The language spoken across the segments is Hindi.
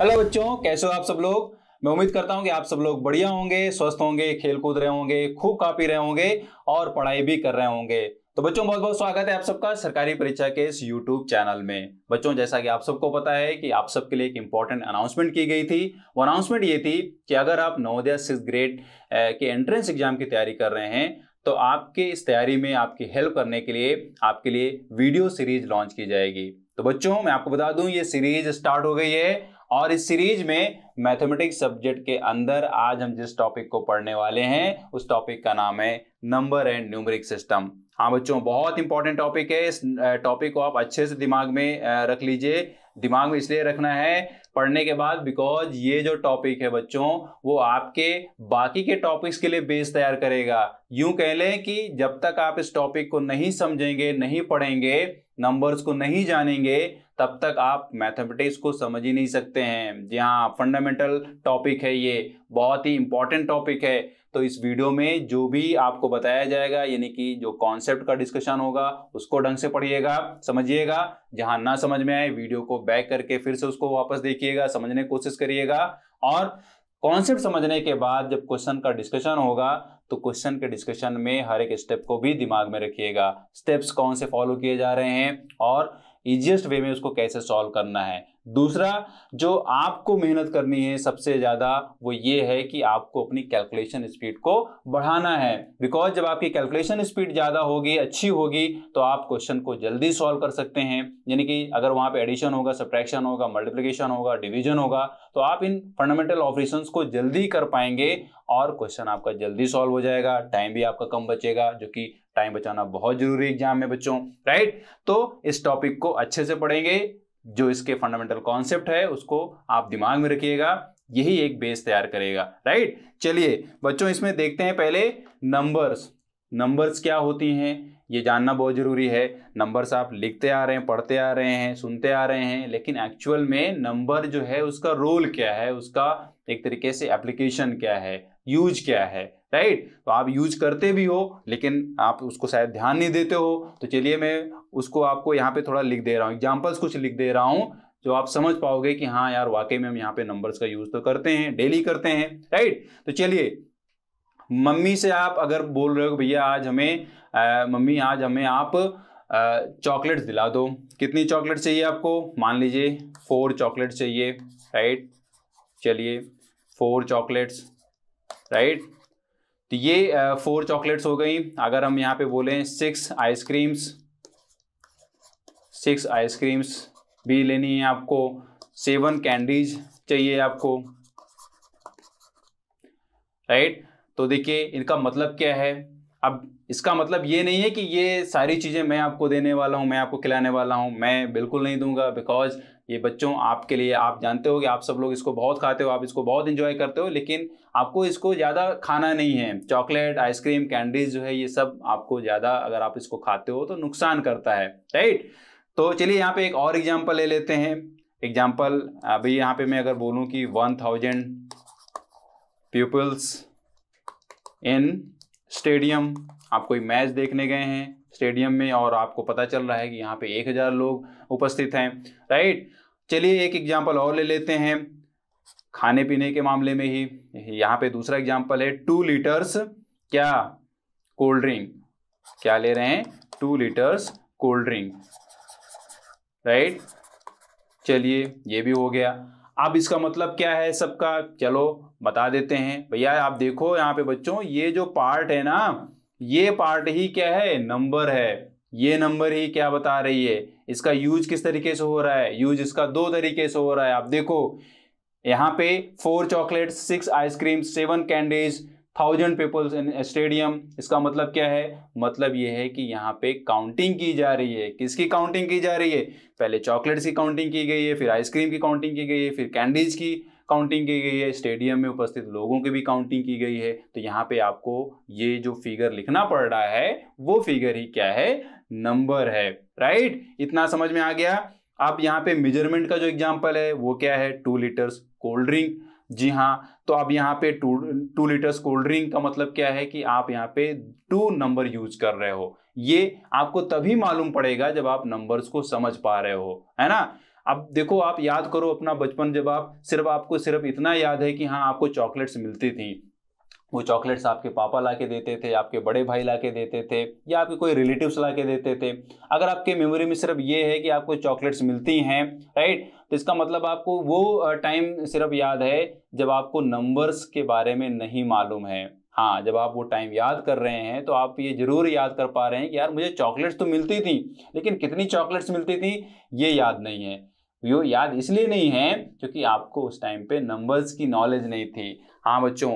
हेलो बच्चों कैसे हो आप सब लोग मैं उम्मीद करता हूं कि आप सब लोग बढ़िया होंगे स्वस्थ होंगे खेल कूद रहे होंगे खूब काफी रहे होंगे और पढ़ाई भी कर रहे होंगे तो बच्चों बहुत बहुत स्वागत है आप सबका सरकारी परीक्षा के इस यूट्यूब चैनल में बच्चों जैसा कि आप सबको पता है कि आप सबके लिए एक इंपॉर्टेंट अनाउंसमेंट की गई थी वो अनाउंसमेंट ये थी कि अगर आप नवोदय सिक्स ग्रेड के एंट्रेंस एग्जाम की तैयारी कर रहे हैं तो आपके इस तैयारी में आपकी हेल्प करने के लिए आपके लिए वीडियो सीरीज लॉन्च की जाएगी तो बच्चों मैं आपको बता दूं ये सीरीज स्टार्ट हो गई है और इस सीरीज में मैथमेटिक्स सब्जेक्ट के अंदर आज हम जिस टॉपिक को पढ़ने वाले हैं उस टॉपिक का नाम है नंबर एंड न्यूमरिक सिस्टम हाँ बच्चों बहुत इंपॉर्टेंट टॉपिक है इस टॉपिक को आप अच्छे से दिमाग में रख लीजिए दिमाग में इसलिए रखना है पढ़ने के बाद बिकॉज ये जो टॉपिक है बच्चों वो आपके बाकी के टॉपिक्स के लिए बेस तैयार करेगा यूं कह लें कि जब तक आप इस टॉपिक को नहीं समझेंगे नहीं पढ़ेंगे नंबर्स को नहीं जानेंगे तब तक आप मैथमेटिक्स को समझ ही नहीं सकते हैं जी हाँ फंडामेंटल टॉपिक है ये बहुत ही इंपॉर्टेंट टॉपिक है तो इस वीडियो में जो भी आपको बताया जाएगा यानी कि जो कॉन्सेप्ट का डिस्कशन होगा उसको ढंग से पढ़िएगा समझिएगा जहां ना समझ में आए वीडियो को बैक करके फिर से उसको वापस देखिएगा समझने की कोशिश करिएगा और कॉन्सेप्ट समझने के बाद जब क्वेश्चन का डिस्कशन होगा तो क्वेश्चन के डिस्कशन में हर एक स्टेप को भी दिमाग में रखिएगा स्टेप्स कौन से फॉलो किए जा रहे हैं और ईजिएस्ट वे में उसको कैसे सॉल्व करना है दूसरा जो आपको मेहनत करनी है सबसे ज़्यादा वो ये है कि आपको अपनी कैलकुलेशन स्पीड को बढ़ाना है बिकॉज जब आपकी कैलकुलेशन स्पीड ज़्यादा होगी अच्छी होगी तो आप क्वेश्चन को जल्दी सॉल्व कर सकते हैं यानी कि अगर वहां पे एडिशन होगा सब्ट्रैक्शन होगा मल्टीप्लीकेशन होगा डिविजन होगा तो आप इन फंडामेंटल ऑपरेशन को जल्दी कर पाएंगे और क्वेश्चन आपका जल्दी सॉल्व हो जाएगा टाइम भी आपका कम बचेगा जो कि टाइम बचाना बहुत जरूरी एग्जाम में बच्चों राइट तो इस टॉपिक को अच्छे से पढ़ेंगे जो इसके फंडामेंटल कॉन्सेप्ट है उसको आप दिमाग में रखिएगा यही एक बेस तैयार करेगा राइट चलिए बच्चों इसमें देखते हैं पहले नंबर्स नंबर्स क्या होती हैं ये जानना बहुत ज़रूरी है नंबर्स आप लिखते आ रहे हैं पढ़ते आ रहे हैं सुनते आ रहे हैं लेकिन एक्चुअल में नंबर जो है उसका रोल क्या है उसका एक तरीके से एप्लीकेशन क्या है यूज क्या है राइट तो आप यूज करते भी हो लेकिन आप उसको शायद ध्यान नहीं देते हो तो चलिए मैं उसको आपको यहाँ पे थोड़ा लिख दे रहा हूँ एग्जाम्पल्स कुछ लिख दे रहा हूँ जो आप समझ पाओगे कि हाँ यार वाकई में हम यहाँ पे नंबर्स का यूज तो करते हैं डेली करते हैं राइट तो चलिए मम्मी से आप अगर बोल रहे हो भैया आज हमें मम्मी आज हमें आप चॉकलेट्स दिला दो कितनी चॉकलेट चाहिए आपको मान लीजिए फोर चॉकलेट चाहिए राइट चलिए फोर चॉकलेट्स राइट तो ये फोर चॉकलेट्स हो गई अगर हम यहाँ पे बोलें सिक्स आइसक्रीम्स सिक्स आइसक्रीम्स भी लेनी है आपको सेवन कैंडीज चाहिए आपको राइट तो देखिए इनका मतलब क्या है अब इसका मतलब ये नहीं है कि ये सारी चीज़ें मैं आपको देने वाला हूँ मैं आपको खिलाने वाला हूँ मैं बिल्कुल नहीं दूंगा बिकॉज ये बच्चों आपके लिए आप जानते हो कि आप सब लोग इसको बहुत खाते हो आप इसको बहुत इन्जॉय करते हो लेकिन आपको इसको ज़्यादा खाना नहीं है चॉकलेट आइसक्रीम कैंडीज जो है ये सब आपको ज़्यादा अगर आप इसको खाते हो तो नुकसान करता है राइट तो चलिए यहाँ पे एक और एग्जाम्पल ले लेते हैं एग्जाम्पल अभी यहाँ पे मैं अगर बोलूँ कि one thousand peoples in stadium आप कोई मैच देखने गए हैं स्टेडियम में और आपको पता चल रहा है कि यहाँ पे एक हज़ार लोग उपस्थित हैं राइट चलिए एक एग्जाम्पल और ले लेते हैं खाने पीने के मामले में ही यहाँ पे दूसरा एग्जाम्पल है टू लीटर्स क्या कोल्ड ड्रिंक क्या ले रहे हैं two litres cold drink right चलिए ये भी हो गया अब इसका मतलब क्या है सबका चलो बता देते हैं भैया आप देखो यहाँ पे बच्चों ये जो पार्ट है ना ये पार्ट ही क्या है नंबर है ये नंबर ही क्या बता रही है इसका यूज किस तरीके से हो रहा है यूज इसका दो तरीके से हो रहा है आप देखो यहाँ पे four chocolate six ice cream seven candies thousand peoples in stadium इसका मतलब क्या है मतलब ये है कि यहाँ पे काउंटिंग की जा रही है किसकी काउंटिंग की जा रही है पहले चॉकलेट्स की काउंटिंग की गई है फिर आइसक्रीम की काउंटिंग की गई है फिर कैंडीज की काउंटिंग की गई है स्टेडियम में उपस्थित लोगों की भी काउंटिंग की गई है तो यहाँ पे आपको ये जो फिगर लिखना पड़ रहा है वो फिगर ही क्या है नंबर है राइट इतना समझ में आ गया आप यहाँ पे मेजरमेंट का जो एग्जाम्पल है वो क्या है टू लीटर्स कोल्ड ड्रिंक जी हाँ तो आप यहाँ पे two two litres cold drink का मतलब क्या है कि आप यहाँ पे टू नंबर यूज कर रहे हो ये आपको तभी मालूम पड़ेगा जब आप नंबर्स को समझ पा रहे हो है ना अब देखो आप याद करो अपना बचपन जब आप सिर्फ आपको सिर्फ इतना याद है कि हाँ आपको चॉकलेट्स मिलती थी वो चॉकलेट्स आपके पापा ला के देते थे आपके बड़े भाई ला के देते थे या आपके कोई रिलेटिव्स ला के देते थे अगर आपके मेमोरी में सिर्फ ये है कि आपको चॉकलेट्स मिलती हैं राइट तो इसका मतलब आपको वो टाइम सिर्फ याद है जब आपको नंबर्स के बारे में नहीं मालूम है हाँ जब आप वो टाइम याद कर रहे हैं तो आप ये जरूर याद कर पा रहे हैं कि यार मुझे चॉकलेट्स तो मिलती थी लेकिन कितनी चॉकलेट्स मिलती थी ये याद नहीं है वो याद इसलिए नहीं है क्योंकि आपको उस टाइम पे नंबर्स की नॉलेज नहीं थी हाँ बच्चों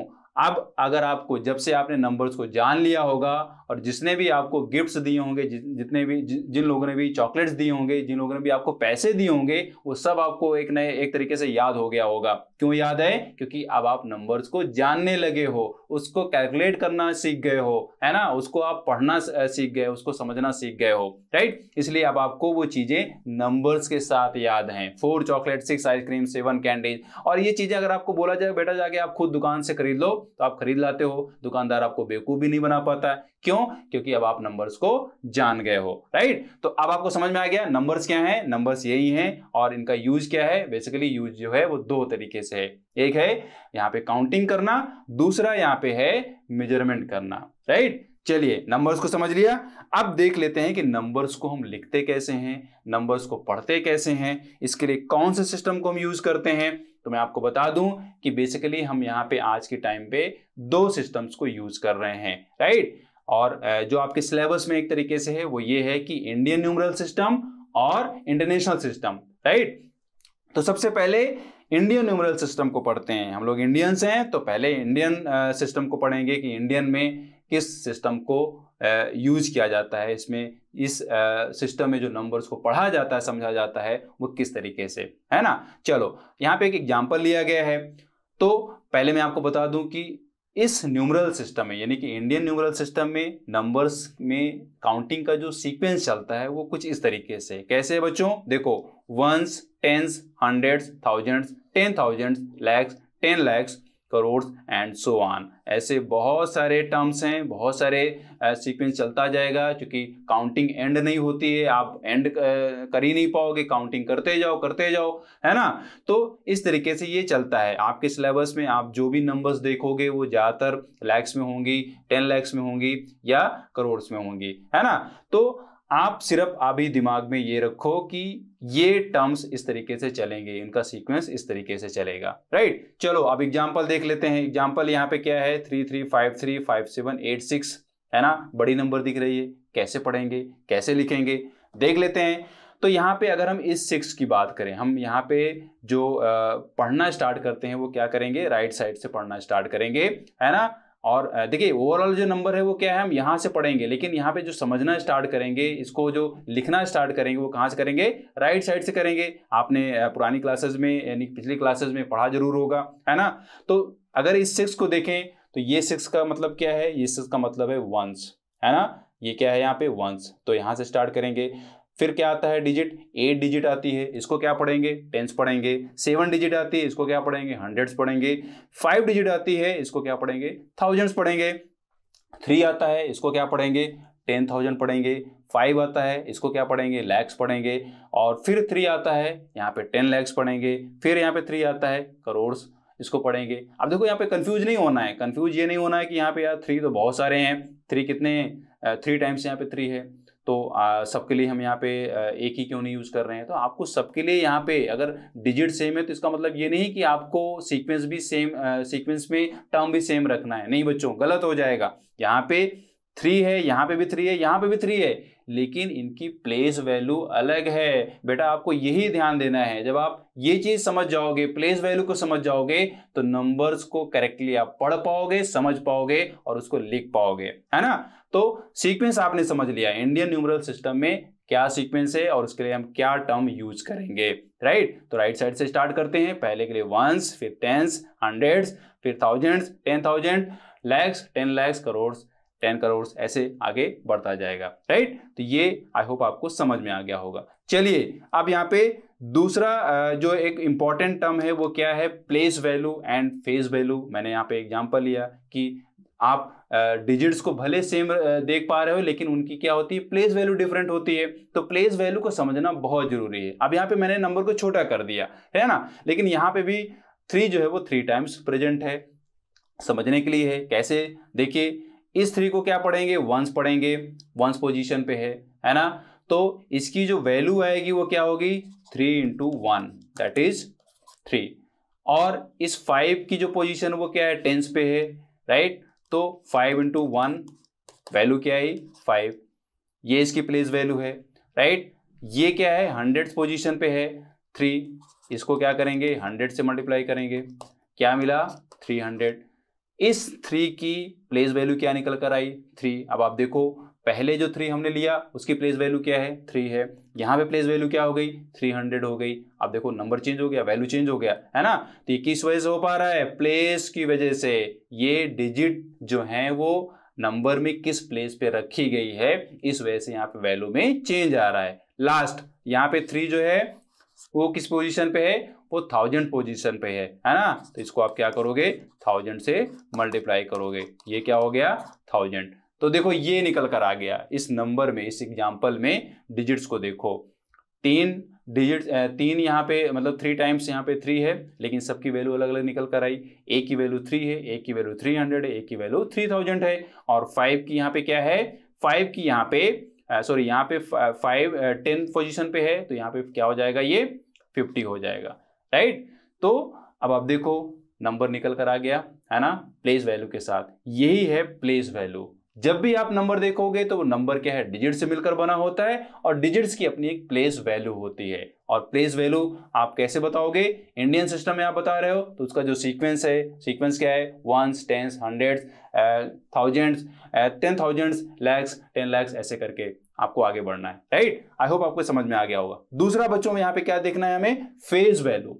अब अगर आपको जब से आपने नंबर्स को जान लिया होगा और जिसने भी आपको गिफ्ट्स दिए होंगे जितने भी जिन लोगों ने भी चॉकलेट्स दिए होंगे जिन लोगों ने भी आपको पैसे दिए होंगे वो सब आपको एक नए एक तरीके से याद हो गया होगा क्यों याद है क्योंकि अब आप नंबर्स को जानने लगे हो उसको कैलकुलेट करना सीख गए हो है ना उसको आप पढ़ना सीख गए उसको समझना सीख गए हो राइट इसलिए अब आपको वो चीज़ें नंबर्स के साथ याद हैं four chocolate six ice cream seven candies और ये चीज़ें अगर आपको बोला जाए बेटा जाके आप खुद दुकान से खरीद लो तो आप खरीद लाते हो दुकानदार आपको बेवकूफ़ भी नहीं बना पाता है क्यों क्योंकि अब आप नंबर्स को जान गए हो राइट तो अब आपको समझ में आ गया नंबर्स क्या हैं नंबर्स यही हैं और इनका यूज क्या है बेसिकली यूज जो है वो दो तरीके से है एक है यहाँ पे काउंटिंग करना दूसरा यहाँ पे है मेजरमेंट करना राइट चलिए नंबर्स को समझ लिया अब देख लेते हैं कि नंबर्स को हम लिखते कैसे हैं नंबर्स को पढ़ते कैसे हैं इसके लिए कौन से सिस्टम को हम यूज करते हैं तो मैं आपको बता दूं कि बेसिकली हम यहाँ पे आज के टाइम पे दो सिस्टम्स को यूज कर रहे हैं राइट और जो आपके सिलेबस में एक तरीके से है वो ये है कि इंडियन न्यूमरल सिस्टम और इंटरनेशनल सिस्टम राइट तो सबसे पहले इंडियन न्यूमरल सिस्टम को पढ़ते हैं हम लोग इंडियंस हैं तो पहले इंडियन सिस्टम को पढ़ेंगे कि इंडियन में किस सिस्टम को यूज किया जाता है इसमें इस सिस्टम में जो नंबर्स को पढ़ा जाता है समझा जाता है वो किस तरीके से है ना चलो यहाँ पे एक एग्जाम्पल लिया गया है तो पहले मैं आपको बता दूं कि इस न्यूमरल सिस्टम में यानी कि इंडियन न्यूमरल सिस्टम में नंबर्स में काउंटिंग का जो सीक्वेंस चलता है वो कुछ इस तरीके से कैसे बच्चों देखो ones tens hundreds thousands ten thousands lakhs ten lakhs crore and so on ऐसे बहुत सारे टर्म्स हैं बहुत सारे सीक्वेंस चलता जाएगा क्योंकि काउंटिंग एंड नहीं होती है आप एंड कर ही नहीं पाओगे काउंटिंग करते जाओ करते जाओ है ना तो इस तरीके से ये चलता है आपके सिलेबस में आप जो भी नंबर्स देखोगे वो ज़्यादातर लैक्स में होंगी टेन लैक्स में होंगी या करोड़ में होंगी है ना तो आप सिर्फ अभी दिमाग में ये रखो कि ये टर्म्स इस तरीके से चलेंगे इनका सीक्वेंस इस तरीके से चलेगा राइट चलो अब एग्जाम्पल देख लेते हैं एग्जाम्पल यहाँ पे क्या है three three five three five seven eight six है ना बड़ी नंबर दिख रही है कैसे पढ़ेंगे कैसे लिखेंगे देख लेते हैं तो यहाँ पे अगर हम इस सिक्स की बात करें हम यहाँ पे जो पढ़ना स्टार्ट करते हैं वो क्या करेंगे राइट साइड से पढ़ना स्टार्ट करेंगे है ना और देखिए ओवरऑल जो नंबर है वो क्या है हम यहाँ से पढ़ेंगे लेकिन यहाँ पे जो समझना स्टार्ट करेंगे इसको जो लिखना स्टार्ट करेंगे वो कहाँ से करेंगे राइट साइड से करेंगे आपने पुरानी क्लासेस में यानी पिछली क्लासेस में पढ़ा जरूर होगा है ना तो अगर इस सिक्स को देखें तो ये सिक्स का मतलब क्या है ये सिक्स का मतलब है वंस है ना ये क्या है यहाँ पे वंस तो यहाँ से स्टार्ट करेंगे फिर क्या आता है डिजिट एट डिजिट आती है इसको क्या पढ़ेंगे टेंस पढ़ेंगे सेवन डिजिट आती है इसको क्या पढ़ेंगे हंड्रेड्स पढ़ेंगे फाइव डिजिट आती है इसको क्या पढ़ेंगे थाउजेंड्स पढ़ेंगे थ्री आता है इसको क्या पढ़ेंगे टेन थाउजेंड पढ़ेंगे फाइव आता है इसको क्या पढ़ेंगे लैक्स पढ़ेंगे और फिर थ्री आता है यहाँ पे टेन लैक्स पढ़ेंगे फिर यहाँ पे थ्री आता है करोड़्स इसको पढ़ेंगे अब देखो यहाँ पे कंफ्यूज नहीं होना है कंफ्यूज ये नहीं होना है कि यहाँ पे यार थ्री तो बहुत सारे हैं थ्री कितने थ्री टाइम्स यहाँ पे थ्री है तो सबके लिए हम यहाँ पे एक ही क्यों नहीं यूज़ कर रहे हैं तो आपको सबके लिए यहाँ पे अगर डिजिट सेम है तो इसका मतलब ये नहीं कि आपको सीक्वेंस भी सेम सीक्वेंस में टर्म भी सेम रखना है नहीं बच्चों गलत हो जाएगा यहाँ पे थ्री है यहाँ पे भी थ्री है यहाँ पे भी थ्री है लेकिन इनकी प्लेस वैल्यू अलग है बेटा आपको यही ध्यान देना है जब आप ये चीज समझ जाओगे प्लेस वैल्यू को समझ जाओगे तो नंबर्स को करेक्टली आप पढ़ पाओगे समझ पाओगे और उसको लिख पाओगे है ना तो सीक्वेंस आपने समझ लिया इंडियन न्यूमरल सिस्टम में क्या सीक्वेंस है और उसके लिए हम क्या टर्म यूज करेंगे राइट तो राइट साइड से स्टार्ट करते हैं पहले के लिए वंस फिर टेंस हंड्रेड फिर thousands ten thousand lakhs ten lakhs crore ten crore ऐसे आगे बढ़ता जाएगा राइट तो ये आई होप आपको समझ में आ गया होगा चलिए अब यहाँ पे दूसरा जो एक इम्पॉर्टेंट टर्म है वो क्या है place value and face value मैंने यहाँ पे एग्जांपल लिया कि आप डिजिट्स को भले सेम देख पा रहे हो लेकिन उनकी क्या होती है प्लेस वैल्यू डिफरेंट होती है तो प्लेस वैल्यू को समझना बहुत जरूरी है अब यहाँ पे मैंने नंबर को छोटा कर दिया है ना लेकिन यहाँ पे भी थ्री जो है वो थ्री टाइम्स प्रेजेंट है समझने के लिए है कैसे देखिए इस थ्री को क्या पढ़ेंगे वंस पढ़ेंगे वंस पोजीशन पे है है ना तो इसकी जो वैल्यू आएगी वो क्या होगी three into one that is three और इस फाइव की जो पोजीशन वो क्या है टेंस पे है राइट तो फाइव इंटू वन वैल्यू क्या है फाइव ये इसकी प्लेस वैल्यू है राइट ये क्या है हंड्रेड पोजिशन पे है थ्री इसको क्या करेंगे हंड्रेड से मल्टीप्लाई करेंगे क्या मिला थ्री हंड्रेड इस थ्री की प्लेस वैल्यू क्या निकल कर आई थ्री अब आप देखो पहले जो थ्री हमने लिया उसकी प्लेस वैल्यू क्या है थ्री है यहाँ पे प्लेस वैल्यू क्या हो गई थ्री हंड्रेड हो गई अब देखो नंबर चेंज हो गया वैल्यू चेंज हो गया है ना तो ये किस वजह से हो पा रहा है प्लेस की वजह से ये डिजिट जो है वो नंबर में किस प्लेस पे रखी गई है इस वजह से यहाँ पे वैल्यू में चेंज आ रहा है लास्ट यहाँ पे थ्री जो है वो किस पोजिशन पे है वो थाउजेंड पोजीशन पे है है ना तो इसको आप क्या करोगे थाउजेंड से मल्टीप्लाई करोगे ये क्या हो गया थाउजेंड तो देखो ये निकल कर आ गया इस नंबर में इस एग्जाम्पल में डिजिट्स को देखो तीन डिजिट तीन यहाँ पे मतलब थ्री टाइम्स यहाँ पे थ्री है लेकिन सबकी वैल्यू अलग अलग निकल कर आई ए की वैल्यू थ्री है ए की वैल्यू थ्री हंड्रेड है ए की वैल्यू थ्री थाउजेंड है और फाइव की यहाँ पे क्या है फाइव की यहाँ पे सॉरी यहाँ पे फाइव टेन पोजीशन पे है तो यहाँ पे क्या हो जाएगा ये फिफ्टी हो जाएगा राइट तो अब आप देखो नंबर निकल कर आ गया है ना प्लेस वैल्यू के साथ यही है प्लेस वैल्यू जब भी आप नंबर देखोगे तो वो नंबर क्या है डिजिट से मिलकर बना होता है और डिजिट्स की अपनी एक प्लेस वैल्यू होती है और प्लेस वैल्यू आप कैसे बताओगे इंडियन सिस्टम में आप बता रहे हो तो उसका जो सीक्वेंस है सीक्वेंस क्या है ones tens hundred thousands ten thousands lakhs ten lakhs ऐसे करके आपको आगे बढ़ना है राइट आई होप आपको समझ में आ गया होगा दूसरा बच्चों में यहाँ पे क्या देखना है हमें फेज वैल्यू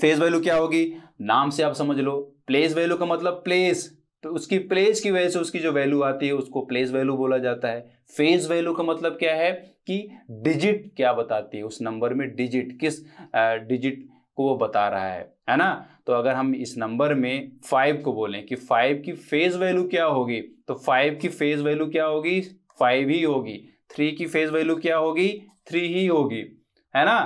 फेज वैल्यू क्या होगी नाम से आप समझ लो प्लेस वैल्यू का मतलब प्लेस तो उसकी प्लेस की वजह से उसकी जो वैल्यू आती है उसको प्लेस वैल्यू बोला जाता है फेज वैल्यू का मतलब क्या है कि डिजिट क्या बताती है उस नंबर में डिजिट किस डिजिट को वो बता रहा है है ना तो अगर हम इस नंबर में फाइव को बोलें कि फाइव की फेज वैल्यू क्या होगी तो फाइव की फेज वैल्यू क्या होगी फाइव ही होगी थ्री की फेज वैल्यू क्या होगी थ्री ही होगी है ना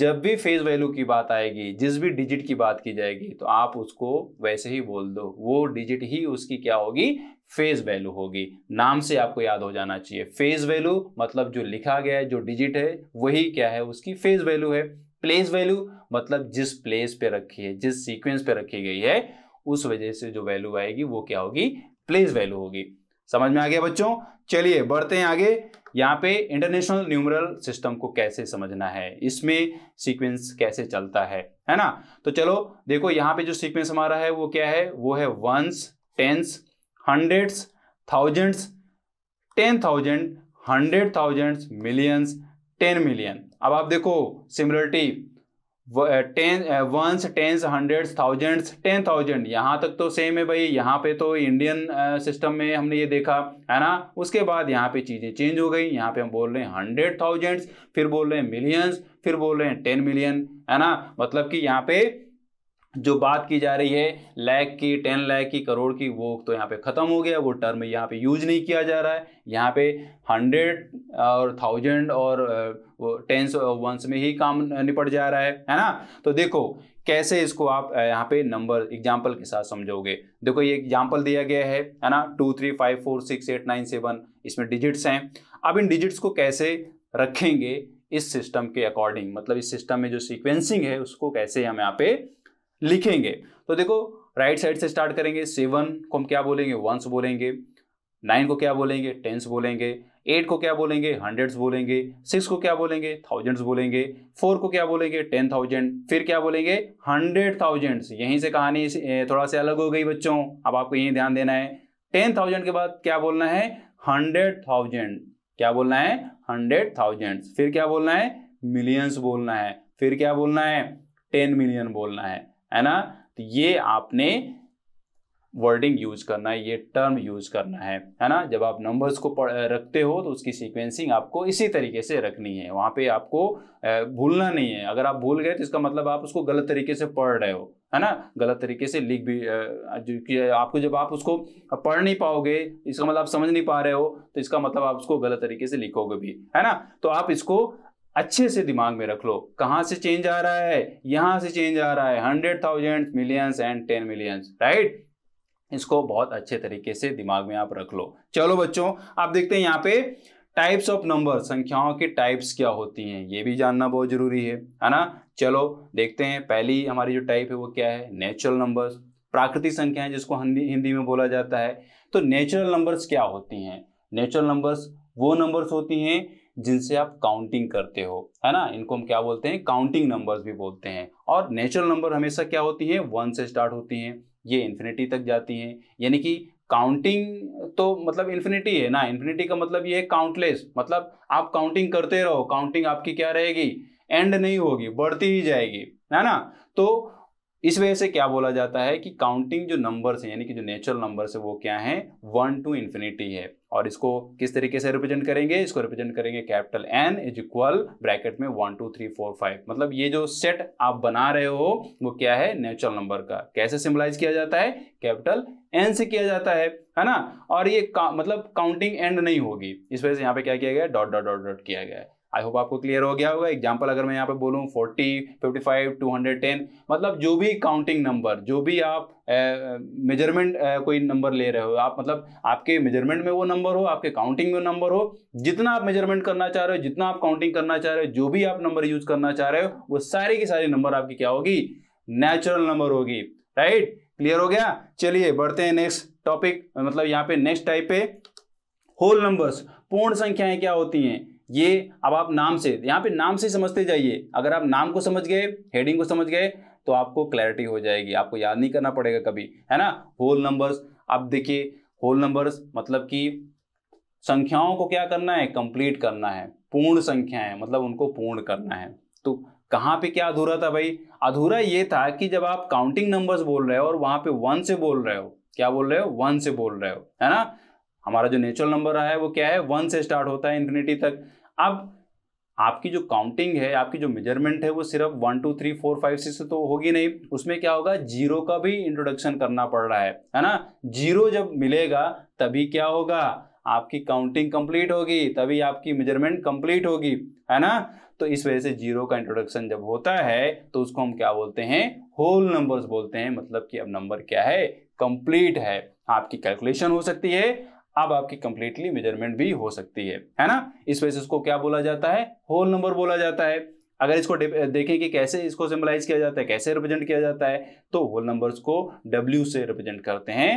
जब भी फेज वैल्यू की बात आएगी जिस भी डिजिट की बात की जाएगी तो आप उसको वैसे ही बोल दो वो डिजिट ही उसकी क्या होगी फेज वैल्यू होगी नाम से आपको याद हो जाना चाहिए फेज वैल्यू मतलब जो लिखा गया है जो डिजिट है वही क्या है उसकी फेज वैल्यू है प्लेस वैल्यू मतलब जिस प्लेस पे रखी है जिस सीक्वेंस पे रखी गई है उस वजह से जो वैल्यू आएगी वो क्या होगी प्लेस वैल्यू होगी समझ में आ गया बच्चों चलिए बढ़ते हैं आगे यहाँ पे इंटरनेशनल न्यूमरल सिस्टम को कैसे समझना है इसमें सीक्वेंस कैसे चलता है है ना तो चलो देखो यहाँ पे जो सीक्वेंस हमारा है वो क्या है वो है ones tens hundreds thousands ten thousand hundred thousands millions ten million अब आप देखो similarity ten ones tens hundreds thousands ten thousand यहाँ तक तो सेम है भाई यहाँ पे तो इंडियन सिस्टम में हमने ये देखा है ना उसके बाद यहाँ पे चीज़ें चेंज हो गई यहाँ पे हम बोल रहे हैं हंड्रेड थाउजेंड्स फिर बोल रहे हैं मिलियंस फिर बोल रहे हैं टेन मिलियन है ना मतलब कि यहाँ पे जो बात की जा रही है लैख की टेन लैख की करोड़ की वो तो यहाँ पे ख़त्म हो गया वो टर्म यहाँ पे यूज नहीं किया जा रहा है यहाँ पे हंड्रेड और थाउजेंड और वो टेंस और वंस में ही काम निपट जा रहा है है ना तो देखो कैसे इसको आप यहाँ पे नंबर एग्जाम्पल के साथ समझोगे देखो ये एग्जाम्पल दिया गया है है ना two three five four six eight nine seven इसमें डिजिट्स हैं अब इन डिजिट्स को कैसे रखेंगे इस सिस्टम के अकॉर्डिंग मतलब इस सिस्टम में जो सीक्वेंसिंग है उसको कैसे हम यहाँ पे लिखेंगे तो देखो राइट साइड से स्टार्ट करेंगे सेवन को हम क्या बोलेंगे वंस बोलेंगे नाइन को क्या बोलेंगे टेंस बोलेंगे एट को क्या बोलेंगे हंड्रेड्स बोलेंगे सिक्स को क्या बोलेंगे थाउजेंड्स बोलेंगे फोर को क्या बोलेंगे टेन थाउजेंड फिर क्या बोलेंगे हंड्रेड थाउजेंड्स यहीं से कहानी थोड़ा सा अलग हो गई बच्चों अब आपको यही ध्यान देना है टेन थाउजेंड के बाद क्या बोलना है हंड्रेड थाउजेंड क्या बोलना है हंड्रेड थाउजेंड फिर क्या बोलना है मिलियंस बोलना है फिर क्या बोलना है टेन मिलियन बोलना है है ना तो ये आपने वर्डिंग यूज करना है ये टर्म यूज करना है है ना जब आप नंबर्स को रखते हो तो उसकी सीक्वेंसिंग आपको इसी तरीके से रखनी है वहाँ पे आपको भूलना नहीं है अगर आप भूल गए तो इसका मतलब आप उसको गलत तरीके से पढ़ रहे हो है ना गलत तरीके से लिख भी आपको जब आप उसको पढ़ नहीं पाओगे इसका मतलब आप समझ नहीं पा रहे हो तो इसका मतलब आप उसको गलत तरीके से लिखोगे भी है ना तो आप इसको अच्छे से दिमाग में रख लो कहाँ से चेंज आ रहा है यहाँ से चेंज आ रहा है hundred thousand millions and ten millions right इसको बहुत अच्छे तरीके से दिमाग में आप रख लो चलो बच्चों आप देखते हैं यहाँ पे टाइप्स ऑफ नंबर संख्याओं के टाइप्स क्या होती हैं ये भी जानना बहुत जरूरी है है ना चलो देखते हैं पहली हमारी जो टाइप है वो क्या है नेचुरल नंबर्स प्राकृतिक संख्याएं जिसको हिंदी हिंदी में बोला जाता है तो नेचुरल नंबर्स क्या होती हैं नेचुरल नंबर्स वो नंबर्स होती हैं जिनसे आप काउंटिंग करते हो है ना इनको हम क्या बोलते हैं काउंटिंग नंबर्स भी बोलते हैं और नेचुरल नंबर हमेशा क्या होती हैं वन से स्टार्ट होती हैं ये इन्फिनिटी तक जाती हैं यानी कि काउंटिंग तो मतलब इन्फिनिटी है ना इन्फिनिटी का मतलब ये है काउंटलेस मतलब आप काउंटिंग करते रहो काउंटिंग आपकी क्या रहेगी एंड नहीं होगी बढ़ती ही जाएगी है ना तो इस वजह से क्या बोला जाता है कि काउंटिंग जो नंबर्स हैं यानी कि जो नेचुरल नंबर्स है वो क्या है वन टू इन्फिनिटी है और इसको किस तरीके से रिप्रेजेंट करेंगे इसको रिप्रेजेंट करेंगे capital N is equal bracket में one two three four five मतलब ये जो सेट आप बना रहे हो वो क्या है नेचुरल नंबर का कैसे सिम्बलाइज किया जाता है कैपिटल एन से किया जाता है है ना और ये का, मतलब काउंटिंग एंड नहीं होगी इस वजह से यहाँ पे क्या किया गया डॉट डॉट डॉट डॉट किया गया है आई होप आपको क्लियर हो गया होगा एग्जाम्पल अगर मैं यहाँ पे बोलूँ forty fifty five two hundred ten मतलब जो भी काउंटिंग नंबर जो भी आप मेजरमेंट कोई नंबर ले रहे हो आप मतलब आपके मेजरमेंट में वो नंबर हो आपके काउंटिंग में नंबर हो जितना आप मेजरमेंट करना चाह रहे हो जितना आप काउंटिंग करना चाह रहे हो जो भी आप नंबर यूज करना चाह रहे हो वो सारी की सारी नंबर आपकी क्या होगी नेचुरल नंबर होगी राइट क्लियर हो गया चलिए बढ़ते हैं नेक्स्ट टॉपिक मतलब यहाँ पे नेक्स्ट टाइप पे होल नंबर्स पूर्ण संख्याएं क्या होती हैं ये अब आप नाम से यहाँ पे नाम से समझते जाइए अगर आप नाम को समझ गए हेडिंग को समझ गए तो आपको क्लैरिटी हो जाएगी आपको याद नहीं करना पड़ेगा कभी है ना होल नंबर्स अब देखिए होल नंबर्स मतलब कि संख्याओं को क्या करना है कंप्लीट करना है पूर्ण संख्या है मतलब उनको पूर्ण करना है तो कहाँ पे क्या अधूरा था भाई अधूरा ये था कि जब आप काउंटिंग नंबर्स बोल रहे हो और वहाँ पे वन से बोल रहे हो क्या बोल रहे हो वन से बोल रहे हो है ना हमारा जो नेचुरल नंबर है वो क्या है वन से स्टार्ट होता है इन्फिनिटी तक अब आपकी जो काउंटिंग है आपकी जो मेजरमेंट है वो सिर्फ one two three four five six तो होगी नहीं उसमें क्या होगा जीरो का भी इंट्रोडक्शन करना पड़ रहा है है ना जीरो जब मिलेगा तभी क्या होगा आपकी काउंटिंग कंप्लीट होगी तभी आपकी मेजरमेंट कंप्लीट होगी है ना तो इस वजह से जीरो का इंट्रोडक्शन जब होता है तो उसको हम क्या बोलते हैं होल नंबर्स बोलते हैं मतलब कि अब नंबर क्या है कंप्लीट है आपकी कैलकुलेशन हो सकती है अब आपकी कंप्लीटली मेजरमेंट भी हो सकती है है ना इस वजह से इसको क्या बोला जाता है होल नंबर बोला जाता है अगर इसको देखें कि कैसे इसको सिंबलाइज किया जाता है कैसे रिप्रेजेंट किया जाता है तो होल नंबर्स को डब्ल्यू से रिप्रेजेंट करते हैं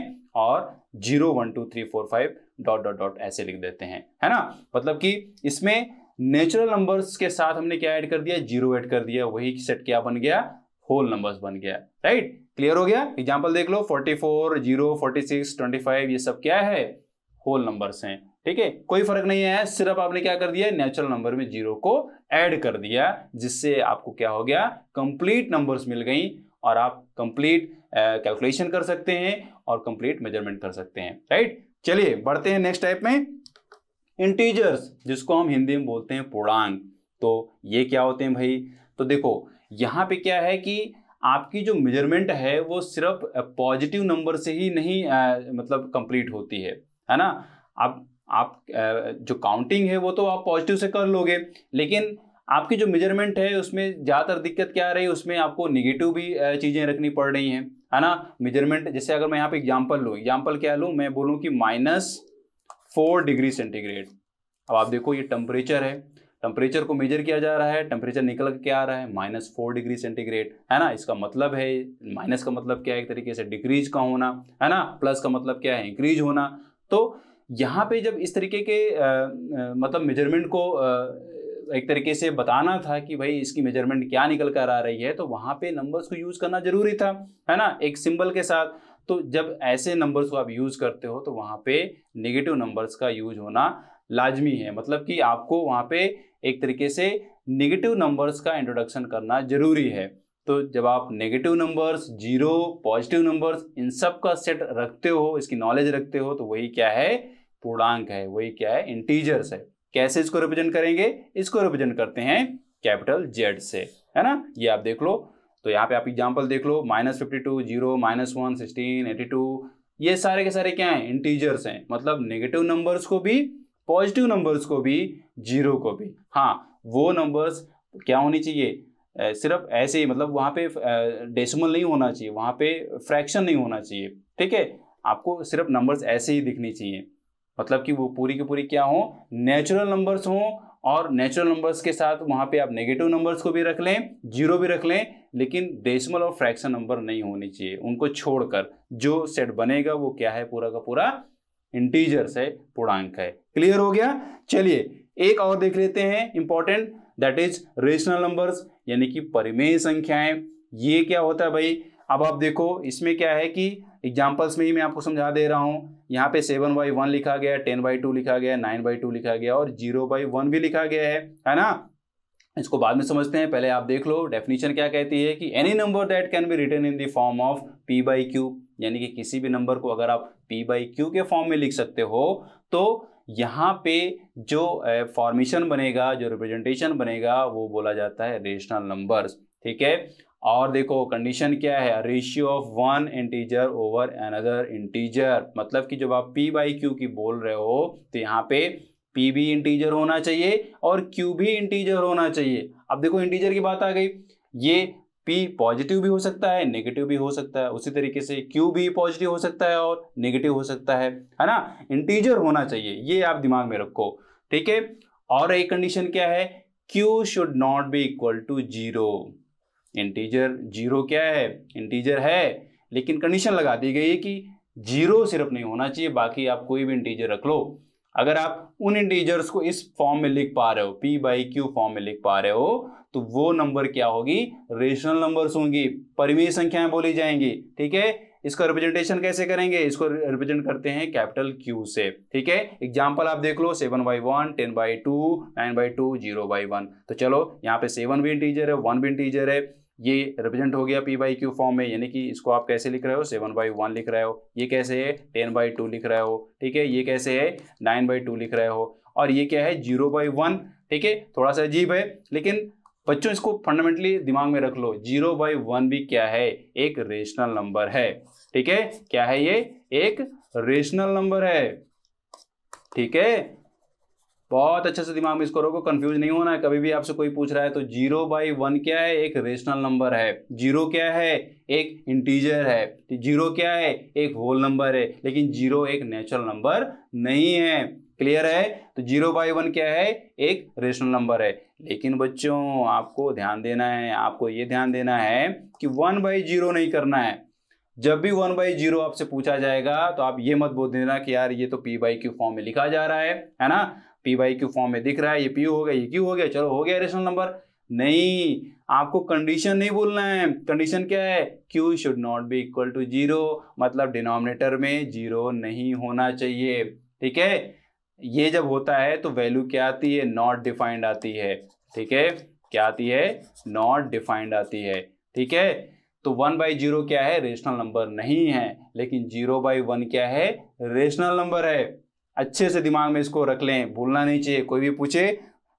और zero one two three four five dot dot dot ऐसे लिख देते हैं है ना मतलब कि इसमें नेचुरल नंबर्स के साथ हमने क्या ऐड कर दिया जीरो ऐड कर दिया वही सेट क्या बन गया होल नंबर्स बन गया राइट क्लियर हो गया एग्जाम्पल देख लो forty four zero forty six twenty five ये सब क्या है होल नंबर्स हैं ठीक है कोई फर्क नहीं है सिर्फ आपने क्या कर दिया नेचुरल नंबर में जीरो को ऐड कर दिया जिससे आपको क्या हो गया कंप्लीट नंबर्स मिल गई और आप कंप्लीट कैलकुलेशन कर सकते हैं और कंप्लीट मेजरमेंट कर सकते हैं राइट चलिए बढ़ते हैं नेक्स्ट टाइप में इंटीजर्स जिसको हम हिंदी में बोलते हैं पूर्णांक तो ये क्या होते हैं भाई तो देखो यहाँ पे क्या है कि आपकी जो मेजरमेंट है वो सिर्फ पॉजिटिव नंबर से ही नहीं आ, मतलब कंप्लीट होती है है ना आप आप जो काउंटिंग है वो तो आप पॉजिटिव से कर लोगे लेकिन आपकी जो मेजरमेंट है उसमें ज़्यादातर दिक्कत क्या आ रही है उसमें आपको निगेटिव भी चीज़ें रखनी पड़ रही हैं है ना मेजरमेंट जैसे अगर मैं यहाँ पे एग्जांपल लूँ एग्जांपल क्या लूँ मैं बोलूँ कि माइनस फोर डिग्री सेंटीग्रेड अब आप देखो ये टेम्परेचर है टेम्परेचर को मेजर किया जा रहा है टेम्परेचर निकल के क्या आ रहा है माइनस फोर डिग्री सेंटीग्रेड है ना इसका मतलब है माइनस का मतलब क्या है एक तरीके से डिक्रीज का होना है ना प्लस का मतलब क्या है इंक्रीज होना तो यहाँ पे जब इस तरीके के आ, मतलब मेजरमेंट को आ, एक तरीके से बताना था कि भाई इसकी मेजरमेंट क्या निकल कर आ रही है तो वहाँ पे नंबर्स को यूज़ करना ज़रूरी था है ना एक सिंबल के साथ तो जब ऐसे नंबर्स को आप यूज़ करते हो तो वहाँ पे नेगेटिव नंबर्स का यूज होना लाजमी है मतलब कि आपको वहाँ पे एक तरीके से नेगेटिव नंबर्स का इंट्रोडक्शन करना ज़रूरी है तो जब आप negative numbers zero positive numbers इन सब का सेट रखते हो इसकी नॉलेज रखते हो तो वही क्या है पूर्णांक है वही क्या है इंटीजर्स है कैसे इसको रिप्रेजेंट करेंगे इसको रिप्रेजेंट करते हैं कैपिटल जेड से है ना ये आप देख लो तो यहाँ पे आप एग्जाम्पल देख लो minus fifty two zero minus one sixteen eighty two ये सारे के सारे क्या हैं इंटीजर्स हैं मतलब नेगेटिव नंबर्स को भी पॉजिटिव नंबर्स को भी जीरो को भी हाँ वो नंबर्स क्या होनी चाहिए सिर्फ ऐसे ही मतलब वहाँ पे डेसिमल नहीं होना चाहिए वहाँ पे फ्रैक्शन नहीं होना चाहिए ठीक है आपको सिर्फ नंबर्स ऐसे ही दिखने चाहिए मतलब कि वो पूरी की पूरी क्या हो नेचुरल नंबर्स हों और नेचुरल नंबर्स के साथ वहाँ पे आप नेगेटिव नंबर्स को भी रख लें जीरो भी रख लें लेकिन डेसिमल और फ्रैक्शन नंबर नहीं होने चाहिए उनको छोड़कर जो सेट बनेगा वो क्या है पूरा का पूरा इंटीजर्स है पूर्णांक है क्लियर हो गया चलिए एक और देख लेते हैं important that is rational numbers यानी कि परिमेय संख्याएं ये क्या होता है भाई अब आप देखो इसमें क्या है कि एग्जाम्पल्स में ही मैं आपको समझा दे रहा हूँ यहाँ पे सेवन बाई वन लिखा गया टेन बाई टू लिखा गया नाइन बाई टू लिखा गया और जीरो बाई वन भी लिखा गया है है ना इसको बाद में समझते हैं पहले आप देख लो डेफिनेशन क्या कहती है कि any number that can be written in the form of p by q यानी कि किसी भी नंबर को अगर आप पी बाई क्यू के फॉर्म में लिख सकते हो तो यहाँ पे जो फॉर्मेशन बनेगा जो रिप्रेजेंटेशन बनेगा वो बोला जाता है रेशनल नंबर्स ठीक है और देखो कंडीशन क्या है ratio of one integer over another integer मतलब कि जब आप पी बाई क्यू की बोल रहे हो तो यहाँ पे पी भी इंटीजर होना चाहिए और क्यू भी इंटीजर होना चाहिए अब देखो इंटीजर की बात आ गई ये पी पॉजिटिव भी हो सकता है नेगेटिव भी हो सकता है उसी तरीके से क्यू भी पॉजिटिव हो सकता है और नेगेटिव हो सकता है है ना इंटीजर होना चाहिए ये आप दिमाग में रखो ठीक है और एक कंडीशन क्या है q should not be equal to zero integer zero क्या है इंटीजर है लेकिन कंडीशन लगा दी गई है कि जीरो सिर्फ नहीं होना चाहिए बाकी आप कोई भी इंटीजर रख लो अगर आप उन इंटीजर्स को इस फॉर्म में लिख पा रहे हो पी बाई क्यू फॉर्म में लिख पा रहे हो तो वो नंबर क्या होगी रेशनल नंबर्स होंगी परिमेय संख्याएं बोली जाएंगी ठीक है इसका रिप्रेजेंटेशन कैसे करेंगे इसको रिप्रेजेंट करते हैं कैपिटल क्यू से ठीक है एग्जांपल आप देख लो seven by one ten by two nine by two zero by one तो चलो यहाँ पे सेवन भी इंटीजर है वन भी इंटीजर है ये रिप्रेजेंट हो गया पी बाई क्यू फॉर्म में यानी कि इसको आप कैसे लिख रहे हो सेवन बाई वन लिख रहे हो ये कैसे है टेन बाई टू लिख रहे हो ठीक है ये कैसे है नाइन बाई टू लिख रहे हो और ये क्या है जीरो बाई वन ठीक है थोड़ा सा अजीब है लेकिन बच्चों इसको फंडामेंटली दिमाग में रख लो जीरो बाई वन भी क्या है एक रेशनल नंबर है ठीक है क्या है ये एक रेशनल नंबर है ठीक है बहुत अच्छे से दिमाग में इसको रखो कंफ्यूज नहीं होना है कभी भी आपसे कोई पूछ रहा है तो जीरो बाई वन क्या है एक रेशनल नंबर है जीरो क्या है एक इंटीजर है जीरो क्या है एक होल नंबर है लेकिन जीरो एक नेचुरल नंबर नहीं है क्लियर है तो जीरो बाई वन क्या है एक रेशनल नंबर है लेकिन बच्चों आपको ध्यान देना है आपको ये ध्यान देना है कि वन बाई जीरो नहीं करना है जब भी वन बाई जीरो आपसे पूछा जाएगा तो आप ये मत बोल देना कि यार ये तो पी बाई क्यू फॉर्म में लिखा जा रहा है है ना पी बाई क्यू फॉर्म में दिख रहा है ये पी हो गया ये क्यू हो गया चलो हो गया रेशनल नंबर नहीं आपको कंडीशन नहीं बोलना है कंडीशन क्या है q should not be equal to zero मतलब डिनोमिनेटर में जीरो नहीं होना चाहिए ठीक है ये जब होता है तो वैल्यू क्या आती है नॉट डिफाइंड आती है ठीक है क्या आती है नॉट डिफाइंड आती है ठीक है तो वन बाई जीरो क्या है रेशनल नंबर नहीं है लेकिन जीरो बाई वन क्या है रेशनल नंबर है अच्छे से दिमाग में इसको रख लें भूलना नहीं चाहिए कोई भी पूछे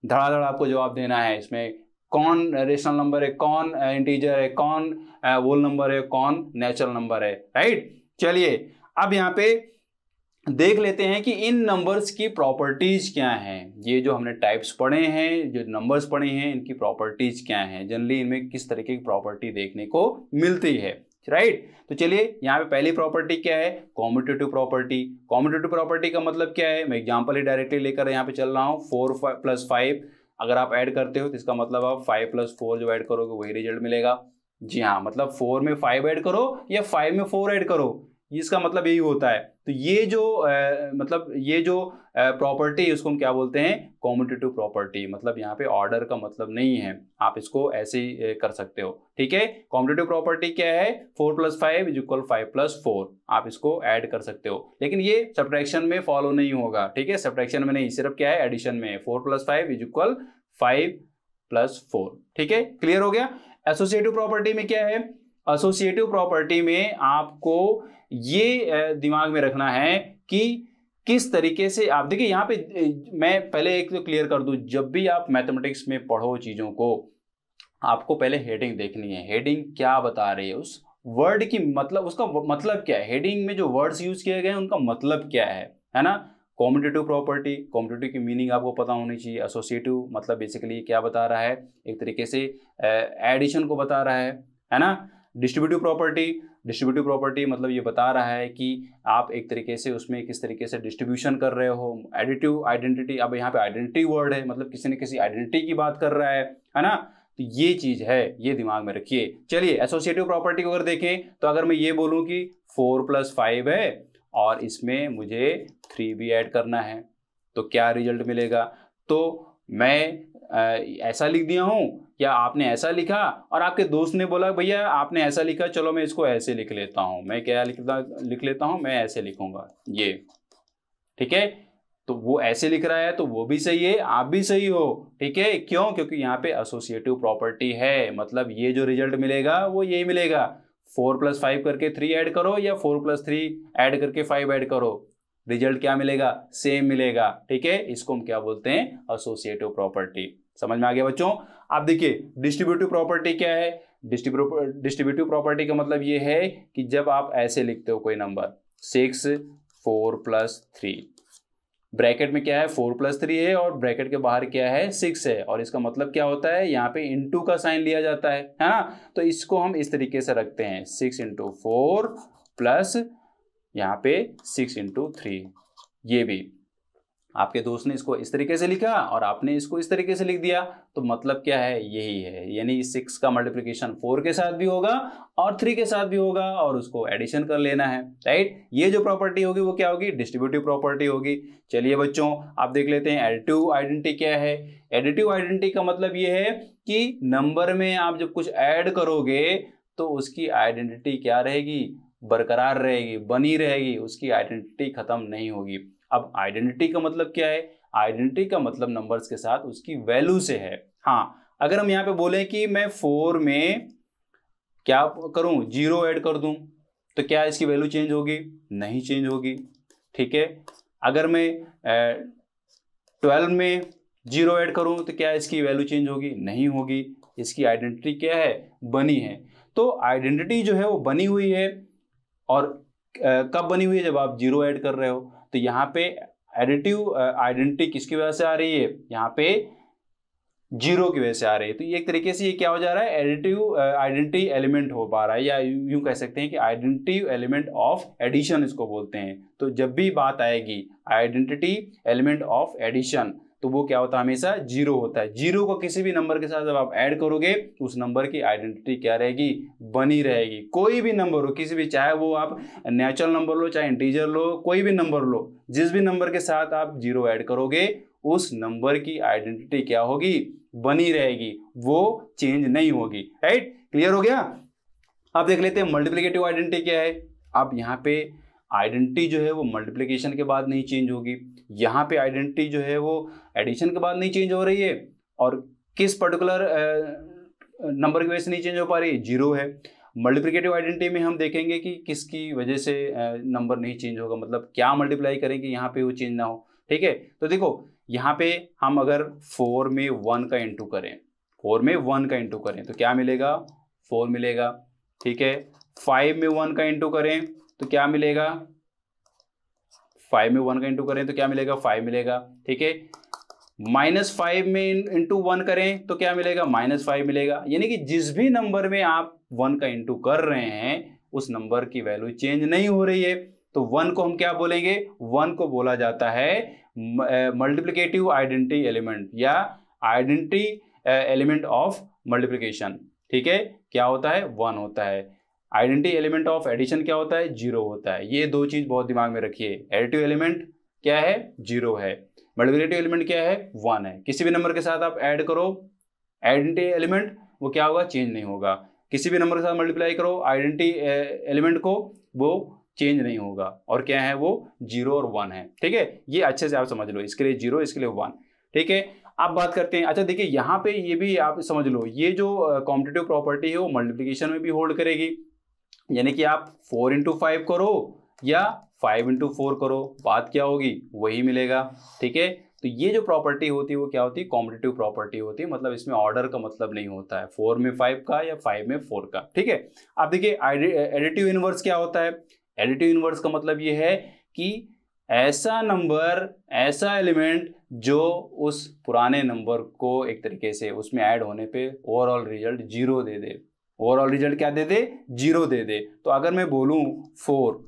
धड़ाधड़ आपको जवाब देना है इसमें कौन रेशनल नंबर है कौन इंटीजर है कौन वोल नंबर है कौन नेचुरल नंबर है राइट चलिए अब यहाँ पे देख लेते हैं कि इन नंबर्स की प्रॉपर्टीज़ क्या हैं ये जो हमने टाइप्स पढ़े हैं जो नंबर्स पढ़े हैं इनकी प्रॉपर्टीज़ क्या हैं जनरली इनमें किस तरीके की प्रॉपर्टी देखने को मिलती है राइट right? तो चलिए यहाँ पे पहली प्रॉपर्टी क्या है कॉम्पिटेटिव प्रॉपर्टी कॉम्पिटेटिव प्रॉपर्टी का मतलब क्या है मैं एग्जाम्पल ही डायरेक्टली लेकर यहाँ पे चल रहा हूँ फोर प्लस फाइव अगर आप ऐड करते हो तो इसका मतलब आप फाइव प्लस फोर जो ऐड करोगे वही रिजल्ट मिलेगा जी हाँ मतलब फोर में फाइव ऐड करो या फाइव में फोर ऐड करो इसका मतलब यही होता है तो ये जो आ, मतलब ये जो प्रॉपर्टी उसको हम क्या बोलते हैं कॉम्पिटेटिव प्रॉपर्टी मतलब यहाँ पे ऑर्डर का मतलब नहीं है आप इसको ऐसे ही कर सकते हो ठीक है कॉम्पिटेटिव प्रॉपर्टी क्या है four plus five is equal five plus four आप इसको ऐड कर सकते हो लेकिन ये सब्ट्रैक्शन में फॉलो नहीं होगा ठीक है सब्ट्रैक्शन में नहीं सिर्फ क्या है एडिशन में four plus five is equal five plus four ठीक है क्लियर हो गया एसोसिएटिव प्रॉपर्टी में क्या है एसोसिएटिव प्रॉपर्टी में आपको ये दिमाग में रखना है कि किस तरीके से आप देखिए यहाँ पे मैं पहले एक तो क्लियर कर दूं जब भी आप मैथमेटिक्स में पढ़ो चीज़ों को आपको पहले हेडिंग देखनी है हेडिंग क्या बता रही है उस वर्ड की मतलब उसका मतलब क्या है हेडिंग में जो वर्ड्स यूज किए गए हैं उनका मतलब क्या है है ना कॉम्पिटेटिव प्रॉपर्टी कॉम्पिटेटिव की मीनिंग आपको पता होनी चाहिए एसोसिएटिव मतलब बेसिकली क्या बता रहा है एक तरीके से एडिशन को बता रहा है है ना डिस्ट्रीब्यूटिव प्रॉपर्टी डिस्ट्रीब्यूटिव प्रॉपर्टी मतलब ये बता रहा है कि आप एक तरीके से उसमें किस तरीके से डिस्ट्रीब्यूशन कर रहे हो एडिटिव आइडेंटिटी अब यहाँ पे आइडेंटिटी वर्ड है मतलब किसी न किसी आइडेंटिटी की बात कर रहा है है ना तो ये चीज है ये दिमाग में रखिए चलिए एसोसिएटिव प्रॉपर्टी को अगर देखें तो अगर मैं ये बोलूँ कि फोर प्लस फाइव है और इसमें मुझे थ्री भी ऐड करना है तो क्या रिजल्ट मिलेगा तो मैं ऐसा लिख दिया हूँ या आपने ऐसा लिखा और आपके दोस्त ने बोला भैया आपने ऐसा लिखा चलो मैं इसको ऐसे लिख लेता हूं मैं क्या लिखता लिख लेता हूं मैं ऐसे लिखूंगा ये ठीक है तो वो ऐसे लिख रहा है तो वो भी सही है आप भी सही हो ठीक है क्यों क्योंकि यहाँ पे एसोसिएटिव प्रॉपर्टी है मतलब ये जो रिजल्ट मिलेगा वो यही मिलेगा फोर प्लस फाइव करके थ्री ऐड करो या फोर प्लस थ्री ऐड करके फाइव ऐड करो रिजल्ट क्या मिलेगा सेम मिलेगा ठीक है इसको हम क्या बोलते हैं एसोसिएटिव प्रॉपर्टी समझ में आ गया बच्चों आप देखिए डिस्ट्रीब्यूटिव प्रॉपर्टी क्या है डिस्ट्रीब्यूटिव प्रॉपर्टी का मतलब ये है कि जब आप ऐसे लिखते हो कोई number six four plus three bracket में क्या है फोर प्लस थ्री है और ब्रैकेट के बाहर क्या है सिक्स है और इसका मतलब क्या होता है यहाँ पे इंटू का साइन लिया जाता है है ना तो इसको हम इस तरीके से रखते हैं सिक्स इंटू फोर प्लस यहाँ पे सिक्स इंटू थ्री ये भी आपके दोस्त ने इसको इस तरीके से लिखा और आपने इसको इस तरीके से लिख दिया तो मतलब क्या है यही है यानी सिक्स का मल्टीप्लीकेशन फोर के साथ भी होगा और थ्री के साथ भी होगा और उसको एडिशन कर लेना है राइट ये जो प्रॉपर्टी होगी वो क्या होगी डिस्ट्रीब्यूटिव प्रॉपर्टी होगी चलिए बच्चों आप देख लेते हैं एडिटिव आइडेंटिटी क्या है एडिटिव आइडेंटिटी का मतलब ये है कि नंबर में आप जब कुछ ऐड करोगे तो उसकी आइडेंटिटी क्या रहेगी बरकरार रहेगी बनी रहेगी उसकी आइडेंटिटी खत्म नहीं होगी अब आइडेंटिटी का मतलब क्या है आइडेंटिटी का मतलब नंबर्स के साथ उसकी वैल्यू से है हाँ अगर हम यहाँ पे बोले कि मैं फोर में क्या करूँ जीरो ऐड कर दूँ तो क्या इसकी वैल्यू चेंज होगी नहीं चेंज होगी ठीक है अगर मैं ट्वेल्व में जीरो ऐड करूँ तो क्या इसकी वैल्यू चेंज होगी नहीं होगी इसकी आइडेंटिटी क्या है बनी है तो आइडेंटिटी जो है वो बनी हुई है और कब बनी हुई है जब आप जीरो ऐड कर रहे हो तो यहाँ पे एडिटिव आइडेंटिटी किसकी वजह से आ रही है यहाँ पे जीरो की वजह से आ रही है तो एक तरीके से ये क्या हो जा रहा है एडिटिव आइडेंटिटी एलिमेंट हो पा रहा है या यूं कह सकते हैं कि आइडेंटिव एलिमेंट ऑफ एडिशन इसको बोलते हैं तो जब भी बात आएगी आइडेंटिटी एलिमेंट ऑफ एडिशन तो वो क्या होता है हमेशा जीरो होता है जीरो को किसी भी नंबर के साथ जब आप ऐड करोगे उस नंबर की आइडेंटिटी क्या रहेगी बनी रहेगी कोई भी नंबर हो किसी भी चाहे वो आप नेचुरल नंबर लो चाहे इंटीजर लो कोई भी नंबर लो जिस भी नंबर के साथ आप जीरो ऐड करोगे उस नंबर की आइडेंटिटी क्या होगी बनी रहेगी वो चेंज नहीं होगी राइट क्लियर हो गया अब देख लेते हैं मल्टीप्लीकेटिव आइडेंटिटी क्या है आप यहाँ पे आइडेंटिटी जो है वो मल्टीप्लीकेशन के बाद नहीं चेंज होगी यहाँ पे आइडेंटिटी जो है वो एडिशन के बाद नहीं चेंज हो रही है और किस पर्टिकुलर नंबर की वजह से नहीं चेंज हो पा रही है जीरो है मल्टीप्लिकेटिव आइडेंटिटी में हम देखेंगे कि किसकी वजह से नंबर नहीं चेंज होगा मतलब क्या मल्टीप्लाई करेंगे यहाँ पे वो चेंज ना हो ठीक है तो देखो यहाँ पे हम अगर फोर में वन का इंटू करें फोर में वन का इंटू करें तो क्या मिलेगा फोर मिलेगा ठीक है फाइव में वन का इंटू करें तो क्या मिलेगा फाइव में वन का इंटू करें तो क्या मिलेगा फाइव मिलेगा ठीक है माइनस फाइव में इंटू वन करें तो क्या मिलेगा माइनस फाइव मिलेगा यानी कि जिस भी नंबर में आप वन का इंटू कर रहे हैं उस नंबर की वैल्यू चेंज नहीं हो रही है तो वन को हम क्या बोलेंगे वन को बोला जाता है मल्टीप्लीकेटिव आइडेंटिटी एलिमेंट या आइडेंटिटी एलिमेंट ऑफ मल्टीप्लीकेशन ठीक है क्या होता है वन होता है आइडेंटिटी एलिमेंट ऑफ एडिशन क्या होता है जीरो होता है ये दो चीज बहुत दिमाग में रखिए एडिटिव एलिमेंट क्या है जीरो है मल्टीप्लिकेटिव एलिमेंट क्या है वन है किसी भी नंबर के साथ आप ऐड करो आइडेंटिटी एलिमेंट वो क्या होगा चेंज नहीं होगा किसी भी नंबर के साथ मल्टीप्लाई करो आइडेंटिटी एलिमेंट को वो चेंज नहीं होगा और क्या है वो जीरो और वन है ठीक है ये अच्छे से आप समझ लो इसके लिए जीरो इसके लिए वन ठीक है आप बात करते हैं अच्छा देखिए यहाँ पे ये भी आप समझ लो ये जो कॉम्पिटेटिव प्रॉपर्टी है वो मल्टीप्लीकेशन में भी होल्ड करेगी यानी कि आप फोर इंटू फाइव करो या फाइव इंटू फोर करो बात क्या होगी वही मिलेगा ठीक है तो ये जो प्रॉपर्टी होती है वो क्या होती है कॉम्पिटेटिव प्रॉपर्टी होती है मतलब इसमें ऑर्डर का मतलब नहीं होता है फोर में फाइव का या फाइव में फोर का ठीक है अब देखिए एडिटिव इनवर्स क्या होता है एडिटिव इनवर्स का मतलब ये है कि ऐसा नंबर ऐसा एलिमेंट जो उस पुराने नंबर को एक तरीके से उसमें ऐड होने पे ओवरऑल रिजल्ट जीरो दे दे ओवरऑल रिजल्ट क्या दे दे जीरो दे दे तो अगर मैं बोलूँ फोर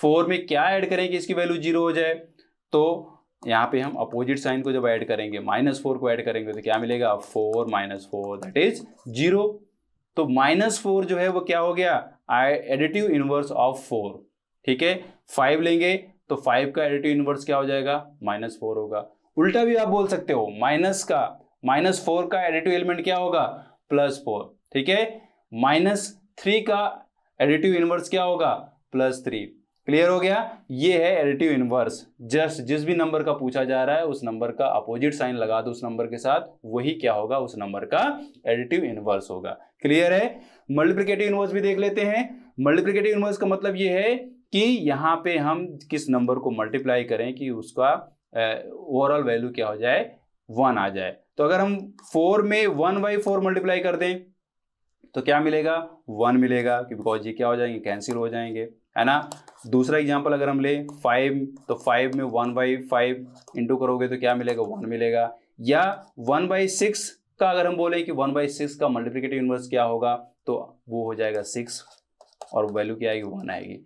फोर में क्या ऐड करें कि इसकी वैल्यू जीरो हो जाए तो यहाँ पे हम अपोजिट साइन को जब ऐड करेंगे माइनस फोर को ऐड करेंगे तो क्या मिलेगा four minus four that is zero तो माइनस फोर जो है वो क्या हो गया एडिटिव इनवर्स ऑफ फोर ठीक है फाइव लेंगे तो फाइव का एडिटिव इनवर्स क्या हो जाएगा माइनस फोर होगा उल्टा भी आप बोल सकते हो माइनस का माइनस फोर का एडिटिव एलिमेंट क्या होगा प्लस फोर ठीक है माइनस थ्री का एडिटिव इनवर्स क्या होगा प्लस थ्री क्लियर हो गया ये है एडिटिव इनवर्स जस्ट जिस भी नंबर का पूछा जा रहा है उस नंबर का अपोजिट साइन लगा दो उस नंबर के साथ वही क्या होगा उस नंबर का एडिटिव इनवर्स होगा क्लियर है मल्टीप्लिकेटिव इनवर्स भी देख लेते हैं मल्टीप्लिकेटिव इनवर्स का मतलब ये है कि यहाँ पे हम किस नंबर को मल्टीप्लाई करें कि उसका ओवरऑल वैल्यू क्या हो जाए वन आ जाए तो अगर हम फोर में वन बाई फोर मल्टीप्लाई कर दें तो क्या मिलेगा वन मिलेगा बिकॉज ये क्या हो जाएंगे कैंसिल हो जाएंगे है ना दूसरा एग्जाम्पल अगर हम ले फाइव तो फाइव में वन बाई फाइव इंटू करोगे तो क्या मिलेगा वन मिलेगा या वन बाई सिक्स का अगर हम बोले कि वन बाई सिक्स का मल्टीप्लीकेटिव इन्वर्स क्या होगा तो वो हो जाएगा सिक्स और वैल्यू क्या आएगी वन आएगी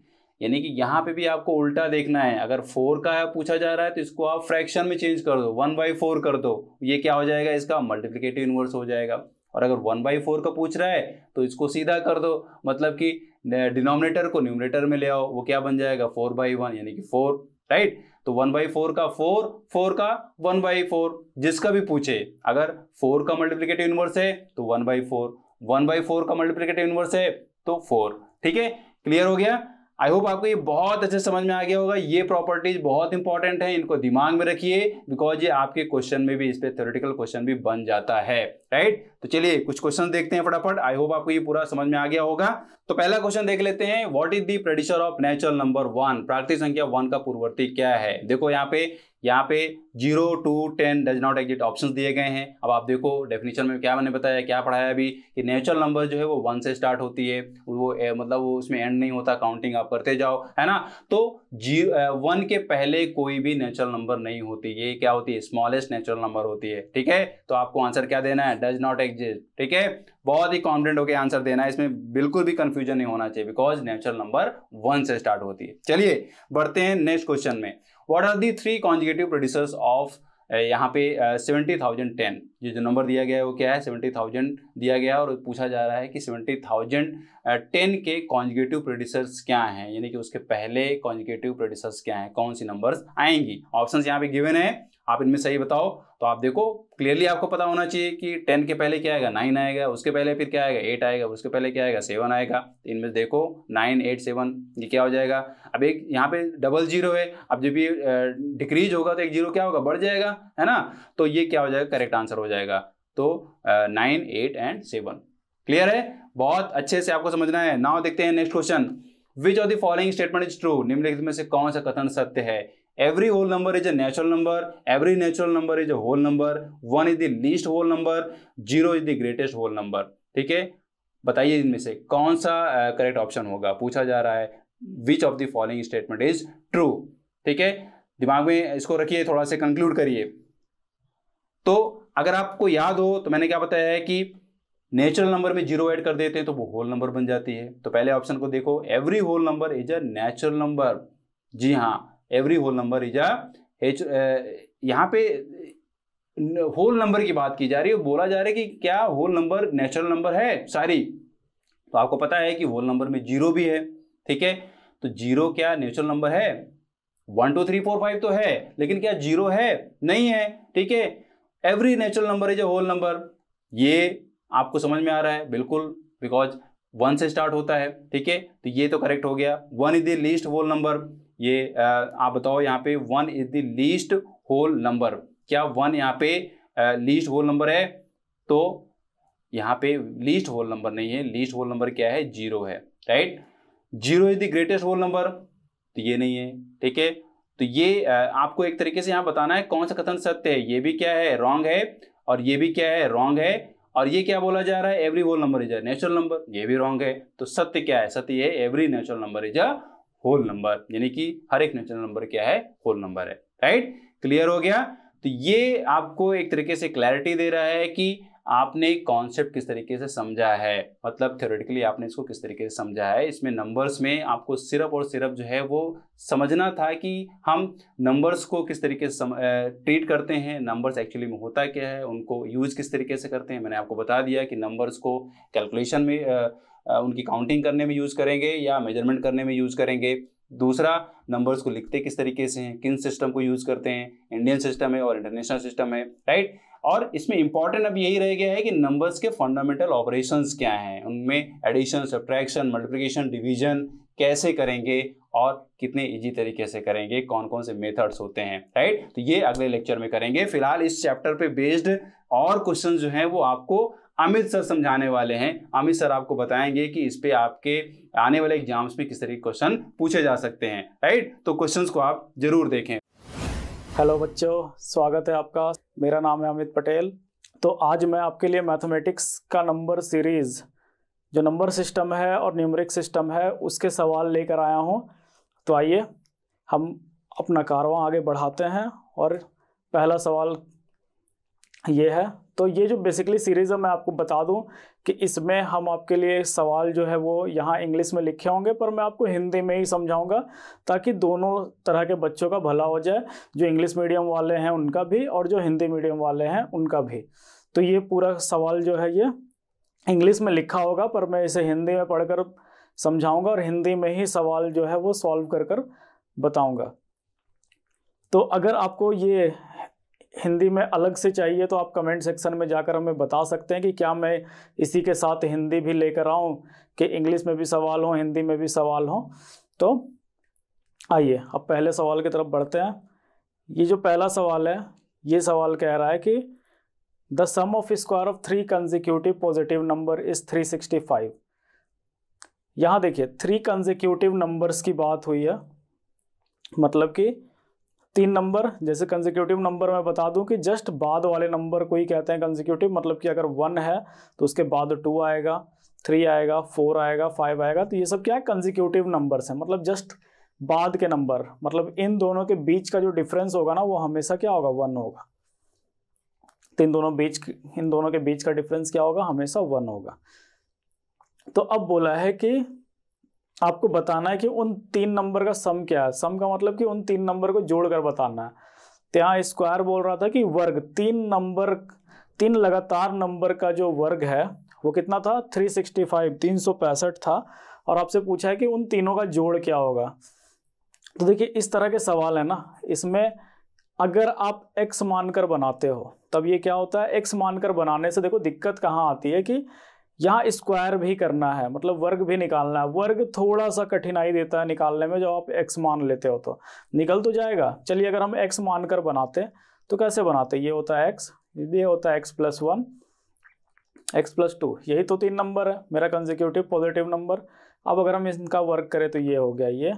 यानी कि यहाँ पे भी आपको उल्टा देखना है अगर फोर का है पूछा जा रहा है तो इसको आप फ्रैक्शन में चेंज कर दो वन बाई फोर कर दो ये क्या हो जाएगा इसका मल्टीप्लिकेटिव इन्वर्स हो जाएगा और अगर वन बाई फोर का पूछ रहा है तो इसको सीधा कर दो मतलब कि डिनोमिनेटर को न्यूमिनेटर में ले आओ वो क्या बन जाएगा फोर बाई वन यानी कि फोर राइट तो वन बाई फोर का फोर फोर का वन बाई फोर जिसका भी पूछे अगर फोर का मल्टीप्लीकेटिव यूनिवर्स है तो one by four one by four का मल्टीप्लीकेटिव यूनिवर्स है तो फोर ठीक है क्लियर हो गया आई होप आपको ये बहुत अच्छे समझ में आ गया होगा ये प्रॉपर्टीज बहुत इंपॉर्टेंट है इनको दिमाग में रखिए बिकॉज ये आपके क्वेश्चन में भी इस पर थ्योरेटिकल क्वेश्चन भी बन जाता है राइट तो चलिए कुछ क्वेश्चन देखते हैं फटाफट आई होप आपको ये पूरा समझ में आ गया होगा तो पहला क्वेश्चन देख लेते हैं what is the predecessor of natural number one प्राकृतिक संख्या वन का पूर्ववर्ती क्या है देखो यहाँ पे यहाँ पे zero two ten does not exist option दिए गए हैं अब आप देखो डेफिनेशन में क्या मैंने बताया क्या पढ़ाया अभी कि नेचुरल नंबर जो है वो वन से स्टार्ट होती है वो ए, मतलब वो उसमें एंड नहीं होता काउंटिंग आप करते जाओ है ना तो जी वन के पहले कोई भी नेचुरल नंबर नहीं होती ये क्या होती है स्मॉलेस्ट नेचुरल नंबर होती है ठीक है तो आपको आंसर क्या देना है डज नॉट एग्जिस्ट ठीक है बहुत ही कॉन्फिडेंट होकर आंसर देना है इसमें बिल्कुल भी कंफ्यूजन नहीं होना चाहिए बिकॉज नेचुरल नंबर वन से स्टार्ट होती है चलिए बढ़ते हैं नेक्स्ट क्वेश्चन में what are the three consecutive predecessors of यहाँ पे सेवेंटी थाउजेंड टेन ये जो नंबर दिया गया है वो क्या है सेवेंटी थाउजेंड दिया गया है और पूछा जा रहा है कि सेवेंटी थाउजेंड टेन के कॉन्जिगेटिव प्रोड्यूसर्स क्या हैं यानी कि उसके पहले कॉन्जिगेटिव प्रोड्यूसर्स क्या हैं कौन सी नंबर्स आएंगी ऑप्शन यहाँ पे गिवन है आप इनमें सही बताओ तो आप देखो क्लियरली आपको पता होना चाहिए कि टेन के पहले क्या आएगा नाइन आएगा उसके पहले फिर क्या आएगा एट आएगा उसके पहले क्या आएगा सेवन आएगा तो इनमें देखो नाइन एट सेवन ये क्या हो जाएगा अब एक यहाँ पे डबल जीरो है अब जब ये डिक्रीज होगा तो एक जीरो क्या होगा बढ़ जाएगा है ना तो ये क्या हो जाएगा करेक्ट आंसर हो जाएगा तो nine eight and seven clear है बहुत अच्छे से आपको समझना है नाव देखते हैं next question which of the following statement is true निम्नलिखित में से कौन सा कथन सत्य है every whole number is a natural number every natural number is a whole number one is the least whole number zero is the greatest whole number ठीक है बताइए इनमें से कौन सा करेक्ट uh, ऑप्शन होगा पूछा जा रहा है which of the following statement is true ठीक है दिमाग में इसको रखिए थोड़ा से कंक्लूड करिए तो अगर आपको याद हो तो मैंने क्या बताया है कि नेचुरल नंबर में जीरो ऐड कर देते हैं तो वो होल नंबर बन जाती है तो पहले ऑप्शन को देखो every whole number is a natural number जी हाँ every whole number is a यहाँ पे होल नंबर की बात की जा रही है बोला जा रहा है कि क्या होल नंबर नेचुरल नंबर है सारी तो आपको पता है कि होल नंबर में जीरो भी है ठीक है तो जीरो क्या नेचुरल नंबर है one two three four five तो है लेकिन क्या जीरो है नहीं है ठीक है every natural number is a whole number ये आपको समझ में आ रहा है बिल्कुल बिकॉज वन से स्टार्ट होता है ठीक है तो ये तो करेक्ट हो गया one is the least whole number ये आप बताओ यहाँ पे one is the least whole number क्या वन यहाँ पे लीस्ट होल नंबर है तो यहाँ पे लीस्ट होल नंबर नहीं है लीस्ट होल नंबर क्या है जीरो है right zero is the greatest whole number तो ये नहीं है ठीक है तो ये आपको एक तरीके से यहाँ बताना है कौन सा कथन सत्य है ये भी क्या है रॉन्ग है और ये भी क्या है रॉन्ग है और ये क्या बोला जा रहा है every whole number is a natural number ये भी रॉन्ग है तो सत्य क्या है सत्य है every natural number is a whole number यानी कि हर एक नेचुरल नंबर क्या है होल नंबर है राइट क्लियर हो गया तो ये आपको एक तरीके से क्लैरिटी दे रहा है कि आपने कॉन्सेप्ट किस तरीके से समझा है मतलब थ्योरेटिकली आपने इसको किस तरीके से समझा है इसमें नंबर्स में आपको सिर्फ और सिर्फ जो है वो समझना था कि हम नंबर्स को किस तरीके से ट्रीट करते हैं नंबर्स एक्चुअली में होता क्या है उनको यूज किस तरीके से करते हैं मैंने आपको बता दिया कि नंबर्स को कैलकुलेशन में उनकी काउंटिंग करने में यूज़ करेंगे या मेजरमेंट करने में यूज़ करेंगे दूसरा नंबर्स को लिखते किस तरीके से हैं किन सिस्टम को यूज़ करते हैं इंडियन सिस्टम है और इंटरनेशनल सिस्टम है राइट और इसमें इंपॉर्टेंट अब यही रह गया है कि नंबर्स के फंडामेंटल ऑपरेशंस क्या हैं उनमें एडिशन सब्ट्रैक्शन मल्टीप्लिकेशन डिवीजन कैसे करेंगे और कितने इजी तरीके से करेंगे कौन कौन से मेथड्स होते हैं राइट तो ये अगले लेक्चर में करेंगे फिलहाल इस चैप्टर पे बेस्ड और क्वेश्चन जो हैं वो आपको अमित सर समझाने वाले हैं अमित सर आपको बताएंगे कि इस पे आपके आने वाले एग्जाम्स में किस तरीके के क्वेश्चन पूछे जा सकते हैं राइट तो क्वेश्चन को आप जरूर देखें हेलो बच्चों स्वागत है आपका मेरा नाम है अमित पटेल तो आज मैं आपके लिए मैथमेटिक्स का नंबर सीरीज़ जो नंबर सिस्टम है और न्यूमरिक सिस्टम है उसके सवाल लेकर आया हूँ तो आइए हम अपना कारवा आगे बढ़ाते हैं और पहला सवाल ये है तो ये जो बेसिकली सीरीज़ है मैं आपको बता दूं कि इसमें हम आपके लिए सवाल जो है वो यहाँ इंग्लिश में लिखे होंगे पर मैं आपको हिंदी में ही समझाऊंगा ताकि दोनों तरह के बच्चों का भला हो जाए जो इंग्लिश मीडियम वाले हैं उनका भी और जो हिंदी मीडियम वाले हैं उनका भी तो ये पूरा सवाल जो है ये इंग्लिश में लिखा होगा पर मैं इसे हिंदी में पढ़कर समझाऊंगा और हिंदी में ही सवाल जो है वो सॉल्व कर कर बताऊंगा तो अगर आपको ये हिंदी में अलग से चाहिए तो आप कमेंट सेक्शन में जाकर हमें बता सकते हैं कि क्या मैं इसी के साथ हिंदी भी लेकर आऊँ कि इंग्लिश में भी सवाल हो हिंदी में भी सवाल हो तो आइए अब पहले सवाल की तरफ बढ़ते हैं ये जो पहला सवाल है ये सवाल कह रहा है कि of square of three of positive number is three sixty 365. यहां देखिए थ्री कंजिक्यूटिव नंबर्स की बात हुई है मतलब कि तीन नंबर जैसे कंजिक्यूटिव नंबर मैं बता दूं कि जस्ट बाद वाले नंबर को ही कहते हैं कंजिक्यूटिव मतलब कि अगर वन है तो उसके बाद टू आएगा थ्री आएगा फोर आएगा फाइव आएगा तो ये सब क्या है कंजिक्यूटिव नंबर्स हैं मतलब जस्ट बाद के नंबर मतलब इन दोनों के बीच का जो डिफरेंस होगा ना वो हमेशा क्या होगा वन होगा तो इन दोनों बीच इन दोनों के बीच का डिफरेंस क्या होगा हमेशा वन होगा तो अब बोला है कि आपको बताना है कि उन तीन नंबर का सम क्या है सम का मतलब कि उन तीन नंबर को जोड़कर बताना है तो यहाँ स्क्वायर बोल रहा था कि वर्ग तीन नंबर तीन लगातार नंबर का जो वर्ग है वो कितना था 365 तीन सौ पैंसठ था और आपसे पूछा है कि उन तीनों का जोड़ क्या होगा तो देखिए इस तरह के सवाल है ना इसमें अगर आप एक्स मानकर बनाते हो तब ये क्या होता है एक्स मानकर बनाने से देखो दिक्कत कहाँ आती है कि यहाँ स्क्वायर भी करना है मतलब वर्ग भी निकालना है वर्ग थोड़ा सा कठिनाई देता है निकालने में जब आप एक्स मान लेते हो तो निकल तो जाएगा चलिए अगर हम एक्स मानकर बनाते तो कैसे बनाते ये होता है एक्स ये होता है x plus one x plus two यही तो तीन नंबर है मेरा कंजिक्यूटिव पॉजिटिव नंबर अब अगर हम इनका वर्क करें तो ये हो गया ये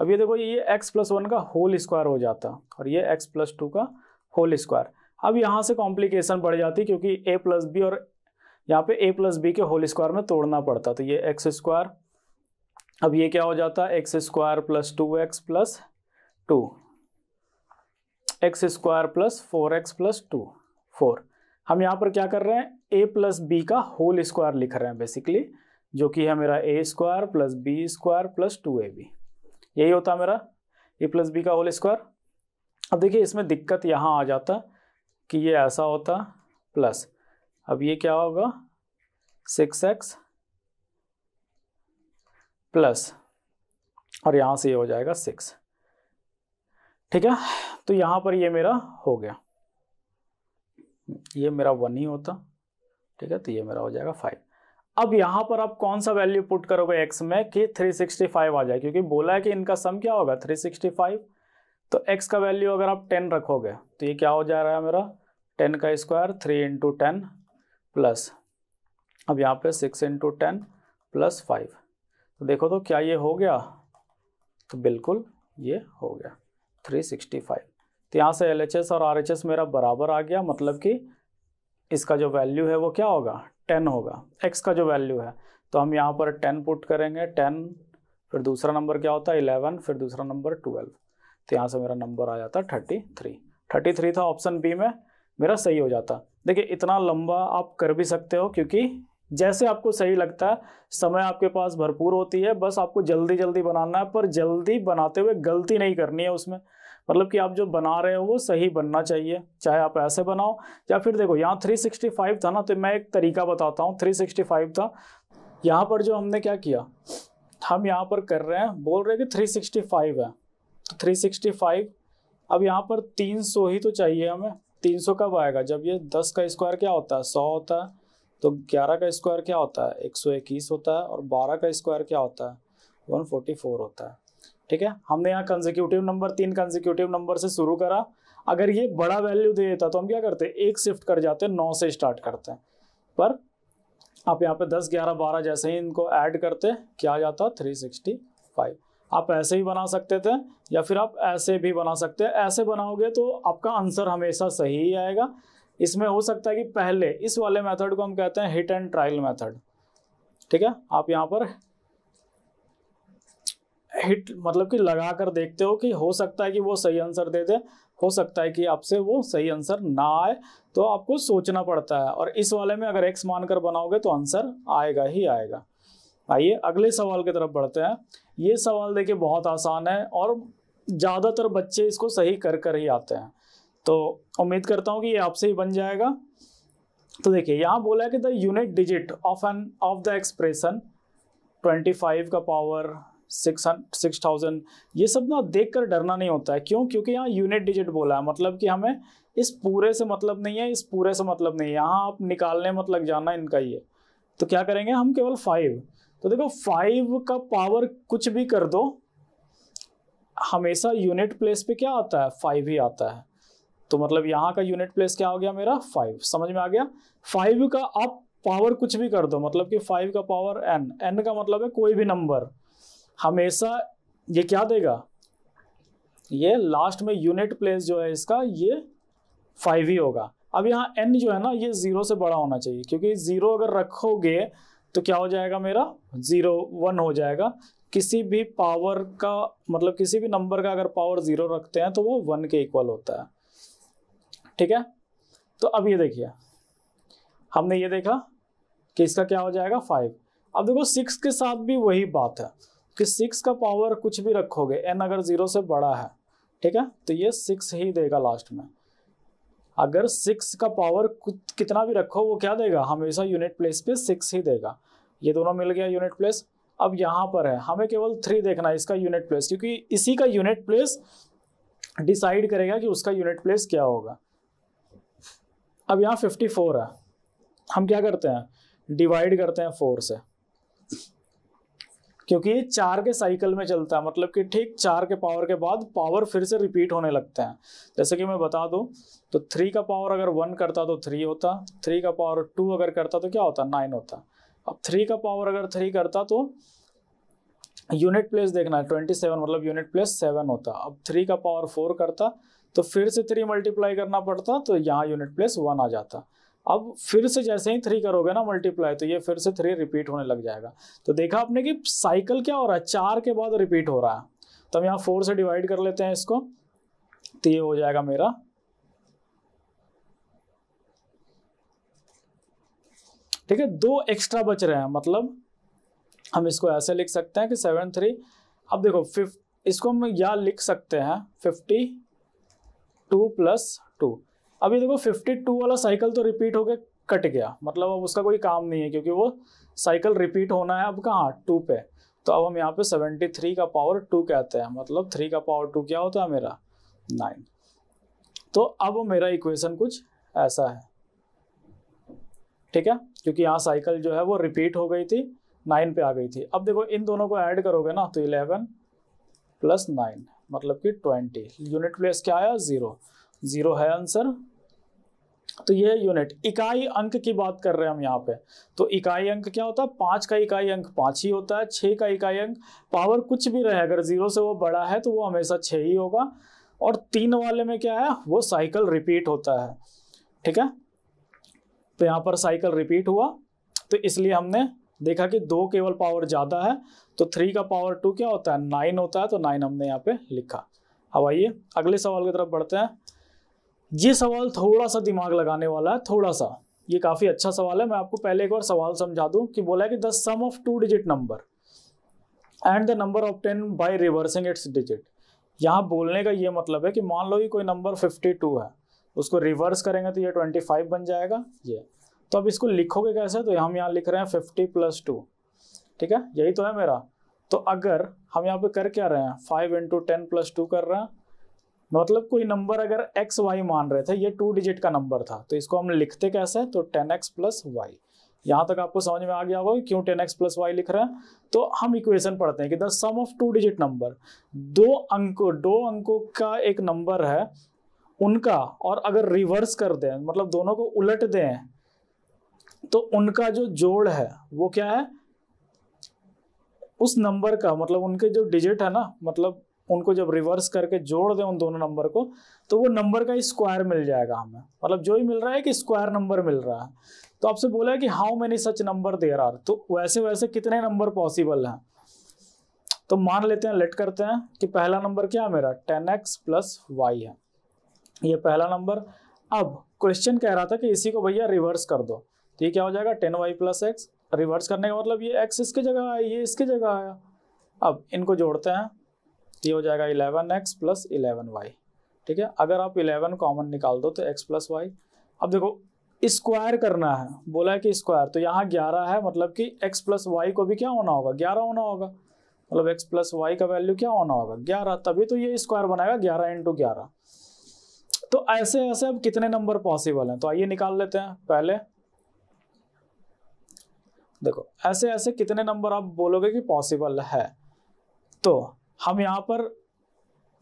अब ये देखो ये एक्स प्लस वन का होल स्क्वायर हो जाता और ये एक्स प्लस टू का होल स्क्वायर अब यहाँ से कॉम्प्लिकेशन बढ़ जाती क्योंकि ए प्लस बी और यहाँ पे ए प्लस बी के होल स्क्वायर में तोड़ना पड़ता तो ये एक्स स्क्वायर अब ये क्या हो जाता है x square plus two x plus two x square plus four x plus two four हम यहाँ पर क्या कर रहे हैं ए प्लस बी का होल स्क्वायर लिख रहे हैं बेसिकली जो कि है मेरा a square plus b square plus two a b यही होता मेरा ए प्लस बी का होल स्क्वायर अब देखिए इसमें दिक्कत यहाँ आ जाता कि ये ऐसा होता प्लस अब ये क्या होगा सिक्स एक्स प्लस और यहां से ये हो जाएगा सिक्स ठीक है तो यहां पर ये मेरा हो गया ये मेरा वन ही होता ठीक है तो ये मेरा हो जाएगा फाइव अब यहां पर आप कौन सा वैल्यू पुट करोगे एक्स में कि 365 आ जाए क्योंकि बोला है कि इनका सम क्या होगा 365 तो एक्स का वैल्यू अगर आप 10 रखोगे तो ये क्या हो जा रहा है मेरा टेन का square three into ten plus अब यहाँ पे six into ten plus five तो देखो तो क्या ये हो गया तो बिल्कुल ये हो गया थ्री सिक्सटी फाइव तो यहाँ से एल और आर मेरा बराबर आ गया मतलब कि इसका जो वैल्यू है वो क्या होगा टेन होगा एक्स का जो वैल्यू है तो हम यहाँ पर टेन पुट करेंगे टेन फिर दूसरा नंबर क्या होता है इलेवन फिर दूसरा नंबर ट्वेल्व तो यहाँ से मेरा नंबर आ जाता थर्टी थ्री थर्टी थ्री था ऑप्शन बी में मेरा सही हो जाता देखिए इतना लंबा आप कर भी सकते हो क्योंकि जैसे आपको सही लगता है समय आपके पास भरपूर होती है बस आपको जल्दी जल्दी बनाना है पर जल्दी बनाते हुए गलती नहीं करनी है उसमें मतलब कि आप जो बना रहे हो वो सही बनना चाहिए चाहे आप ऐसे बनाओ या फिर देखो यहाँ 365 था ना तो मैं एक तरीका बताता हूँ 365 था यहाँ पर जो हमने क्या किया हम यहाँ पर कर रहे हैं बोल रहे हैं कि 365 है तो 365 अब यहाँ पर 300 ही तो चाहिए हमें तीन सौ कब आएगा जब ये दस का स्क्वायर क्या होता है सौ होता है तो ग्यारह का स्क्वायर क्या होता है एक सौ इक्कीस होता है और बारह का स्क्वायर क्या होता है वन फोर्टी फोर होता है ठीक है हमने यहाँ कंजिक्यूटिव नंबर तीन कंजिक्यूटिव नंबर से शुरू करा अगर ये बड़ा वैल्यू दे देता तो हम क्या करते एक शिफ्ट कर जाते नौ से स्टार्ट करते हैं पर आप यहाँ पे दस ग्यारह बारह जैसे ही इनको ऐड करते क्या जाता थ्री सिक्सटी फाइव आप ऐसे भी बना सकते थे या फिर आप ऐसे भी बना सकते हैं ऐसे बनाओगे तो आपका आंसर हमेशा सही ही आएगा इसमें हो सकता है कि पहले इस वाले मेथड को हम कहते हैं हिट एंड ट्रायल मेथड ठीक है आप यहाँ पर हिट मतलब कि लगा कर देखते हो कि हो सकता है कि वो सही आंसर दे दे हो सकता है कि आपसे वो सही आंसर ना आए तो आपको सोचना पड़ता है और इस वाले में अगर एक्स मानकर बनाओगे तो आंसर आएगा ही आएगा आइए अगले सवाल की तरफ बढ़ते हैं ये सवाल देखिए बहुत आसान है और ज़्यादातर बच्चे इसको सही कर कर ही आते हैं तो उम्मीद करता हूँ कि ये आपसे ही बन जाएगा तो देखिए यहाँ बोला है कि the unit digit of n of the expression 25 का पावर सिक्स सिक्स थाउजेंड ये सब ना देख कर डरना नहीं होता है क्यों क्योंकि यहाँ यूनिट डिजिट बोला है मतलब कि हमें इस पूरे से मतलब नहीं है इस पूरे से मतलब नहीं है यहाँ आप निकालने मत लग जाना इनका ये तो क्या करेंगे हम केवल फाइव तो देखो फाइव का पावर कुछ भी कर दो हमेशा यूनिट प्लेस पे क्या आता है फाइव ही आता है तो मतलब यहाँ का यूनिट प्लेस क्या हो गया मेरा फाइव समझ में आ गया फाइव का आप पावर कुछ भी कर दो मतलब कि फाइव का पावर एन एन का मतलब है कोई भी नंबर हमेशा ये क्या देगा ये लास्ट में यूनिट प्लेस जो है इसका ये फाइव ही होगा अब यहाँ एन जो है ना ये जीरो से बड़ा होना चाहिए क्योंकि जीरो अगर रखोगे तो क्या हो जाएगा मेरा ज़ीरो वन हो जाएगा किसी भी पावर का मतलब किसी भी नंबर का अगर पावर ज़ीरो रखते हैं तो वो वन के इक्वल होता है ठीक है तो अब ये देखिए हमने ये देखा कि इसका क्या हो जाएगा फाइव अब देखो सिक्स के साथ भी वही बात है कि सिक्स का पावर कुछ भी रखोगे एन अगर ज़ीरो से बड़ा है ठीक है तो ये सिक्स ही देगा लास्ट में अगर सिक्स का पावर कितना भी रखो वो क्या देगा हमेशा यूनिट प्लेस पे सिक्स ही देगा ये दोनों मिल गया यूनिट प्लेस अब यहाँ पर है हमें केवल थ्री देखना है इसका यूनिट प्लेस क्योंकि इसी का यूनिट प्लेस डिसाइड करेगा कि उसका यूनिट प्लेस क्या होगा अब यहाँ फिफ्टी फोर है हम क्या करते हैं डिवाइड करते हैं फोर से क्योंकि ये चार के साइकिल में चलता है मतलब कि ठीक चार के पावर के बाद पावर फिर से रिपीट होने लगते हैं जैसे कि मैं बता दूं तो थ्री का पावर अगर वन करता तो थ्री होता थ्री का पावर टू अगर करता तो क्या होता नाइन होता अब थ्री का पावर अगर थ्री करता तो यूनिट प्लेस देखना है ट्वेंटी सेवन मतलब यूनिट प्लेस सेवन होता अब थ्री का पावर फोर करता तो फिर से थ्री मल्टीप्लाई करना पड़ता तो यहाँ यूनिट प्लेस वन आ जाता अब फिर से जैसे ही थ्री करोगे ना मल्टीप्लाई तो ये फिर से थ्री रिपीट होने लग जाएगा तो देखा आपने कि साइकिल क्या हो रहा है चार के बाद रिपीट हो रहा है तो हम यहाँ फोर से डिवाइड कर लेते हैं इसको तो ये हो जाएगा मेरा ठीक है दो एक्स्ट्रा बच रहे हैं मतलब हम इसको ऐसे लिख सकते हैं कि सेवन थ्री अब देखो फिफ इसको हम या लिख सकते हैं फिफ्टी टू प्लस टू अभी देखो फिफ्टी टू वाला साइकिल तो रिपीट होकर कट गया मतलब अब उसका कोई काम नहीं है क्योंकि वो साइकिल रिपीट होना है अब कहाँ टू पे तो अब हम यहाँ पे सेवेंटी थ्री का पावर टू कहते हैं मतलब थ्री का पावर टू क्या होता है मेरा नाइन तो अब मेरा इक्वेशन कुछ ऐसा है ठीक है क्योंकि यहाँ साइकिल जो है वो रिपीट हो गई थी नाइन पे आ गई थी अब देखो इन दोनों को ऐड करोगे ना तो इलेवन प्लस नाइन मतलब कि ट्वेंटी यूनिट प्लेस क्या आया ज़ीरो ज़ीरो है आंसर तो ये यूनिट इकाई अंक की बात कर रहे हैं हम यहाँ पे तो इकाई अंक क्या होता है पांच का इकाई अंक पांच ही होता है छह का इकाई अंक पावर कुछ भी रहे अगर जीरो से वो बड़ा है तो वो हमेशा छह ही होगा और तीन वाले में क्या है वो साइकिल रिपीट होता है ठीक है तो यहाँ पर साइकिल रिपीट हुआ तो इसलिए हमने देखा कि दो केवल पावर ज़्यादा है तो थ्री का पावर टू क्या होता है नाइन होता है तो नाइन हमने यहाँ पे लिखा अब आइए अगले सवाल की तरफ बढ़ते हैं ये सवाल थोड़ा सा दिमाग लगाने वाला है थोड़ा सा ये काफ़ी अच्छा सवाल है मैं आपको पहले एक बार सवाल समझा दूं कि बोला है कि the sum of two digit number and the number of ten by reversing its digit यहाँ बोलने का ये मतलब है कि मान लो कि कोई नंबर 52 है उसको रिवर्स करेंगे तो ये ट्वेंटी फाइव बन जाएगा ये तो अब इसको लिखोगे कैसे तो हम यहाँ लिख रहे हैं फिफ्टी प्लस टू ठीक है यही तो है मेरा तो अगर हम यहाँ पे कर क्या रहे हैं five into ten plus two कर रहे हैं मतलब कोई नंबर अगर एक्स वाई मान रहे थे ये टू डिजिट का नंबर था तो इसको हम लिखते कैसे तो टेन एक्स प्लस वाई यहाँ तक आपको समझ में आ गया होगा क्यों टेन एक्स प्लस वाई लिख रहे हैं तो हम इक्वेशन पढ़ते हैं कि the sum of two digit number दो अंकों दो अंकों का एक नंबर है उनका और अगर रिवर्स कर दें मतलब दोनों को उलट दें तो उनका जो जोड़ है वो क्या है उस नंबर का मतलब उनके जो डिजिट है ना मतलब उनको जब रिवर्स करके जोड़ दें उन दोनों नंबर को तो वो नंबर का स्क्वायर मिल जाएगा हमें मतलब जो ही मिल रहा है कि स्क्वायर नंबर मिल रहा है तो आपसे बोला है कि how many such number there are तो वैसे वैसे कितने नंबर पॉसिबल हैं तो मान लेते हैं लेट करते हैं कि पहला नंबर क्या है मेरा टेन एक्स प्लस वाई है ये पहला नंबर अब क्वेश्चन कह रहा था कि इसी को भैया रिवर्स कर दो तो ये क्या हो जाएगा ten y plus x reverse करने का मतलब ये एक्स इसके जगह आया ये इसकी जगह आया अब इनको जोड़ते हैं तो ये हो जाएगा eleven x plus eleven y ठीक है अगर आप इलेवन कॉमन निकाल दो तो एक्स प्लस वाई अब देखो स्क्वायर करना है बोला है कि स्क्वायर तो यहाँ ग्यारह है मतलब कि एक्स प्लस वाई को भी क्या होना होगा ग्यारह होना होगा मतलब एक्स प्लस वाई का वैल्यू क्या होना होगा ग्यारह तभी तो ये स्क्वायर बनाएगा ग्यारह इंटू ग्यारह तो ऐसे ऐसे अब कितने नंबर पॉसिबल हैं तो आइए निकाल लेते हैं पहले देखो ऐसे ऐसे कितने नंबर आप बोलोगे कि पॉसिबल है तो हम यहाँ पर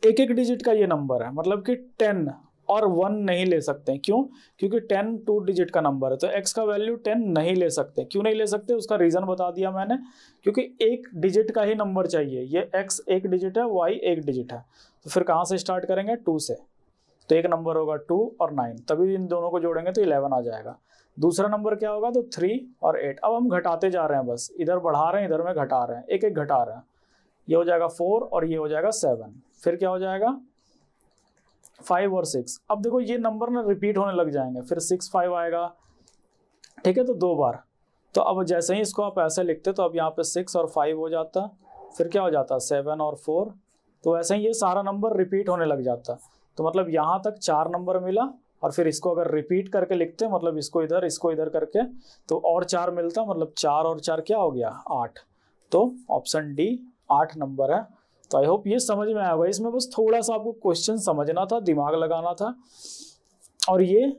एक एक डिजिट का ये नंबर है मतलब कि टेन और वन नहीं ले सकते क्यों क्योंकि टेन टू डिजिट का नंबर है तो एक्स का वैल्यू टेन नहीं ले सकते क्यों नहीं ले सकते उसका रीज़न बता दिया मैंने क्योंकि एक डिजिट का ही नंबर चाहिए ये एक्स एक डिजिट है वाई एक डिजिट है तो फिर कहाँ से स्टार्ट करेंगे टू से तो एक नंबर होगा टू और नाइन तभी इन दोनों को जोड़ेंगे तो इलेवन आ जाएगा दूसरा नंबर क्या होगा तो थ्री और एट अब हम घटाते जा रहे हैं बस इधर बढ़ा रहे हैं इधर में घटा रहे हैं एक एक घटा रहे हैं ये हो जाएगा फोर और ये हो जाएगा सेवन फिर क्या हो जाएगा फाइव और सिक्स अब देखो ये नंबर ना रिपीट होने लग जाएंगे फिर सिक्स फाइव आएगा ठीक है तो दो बार तो अब जैसे ही इसको आप ऐसे लिखते तो अब यहाँ पे सिक्स और फाइव हो जाता फिर क्या हो जाता सेवन और फोर तो वैसे ही ये सारा नंबर रिपीट होने लग जाता तो मतलब यहाँ तक चार नंबर मिला और फिर इसको अगर रिपीट करके लिखते हैं मतलब इसको इधर इसको इधर करके तो और चार मिलता मतलब चार और चार क्या हो गया आठ तो ऑप्शन डी आठ नंबर है तो आई होप ये समझ में आया इसमें बस थोड़ा सा आपको क्वेश्चन समझना था दिमाग लगाना था और ये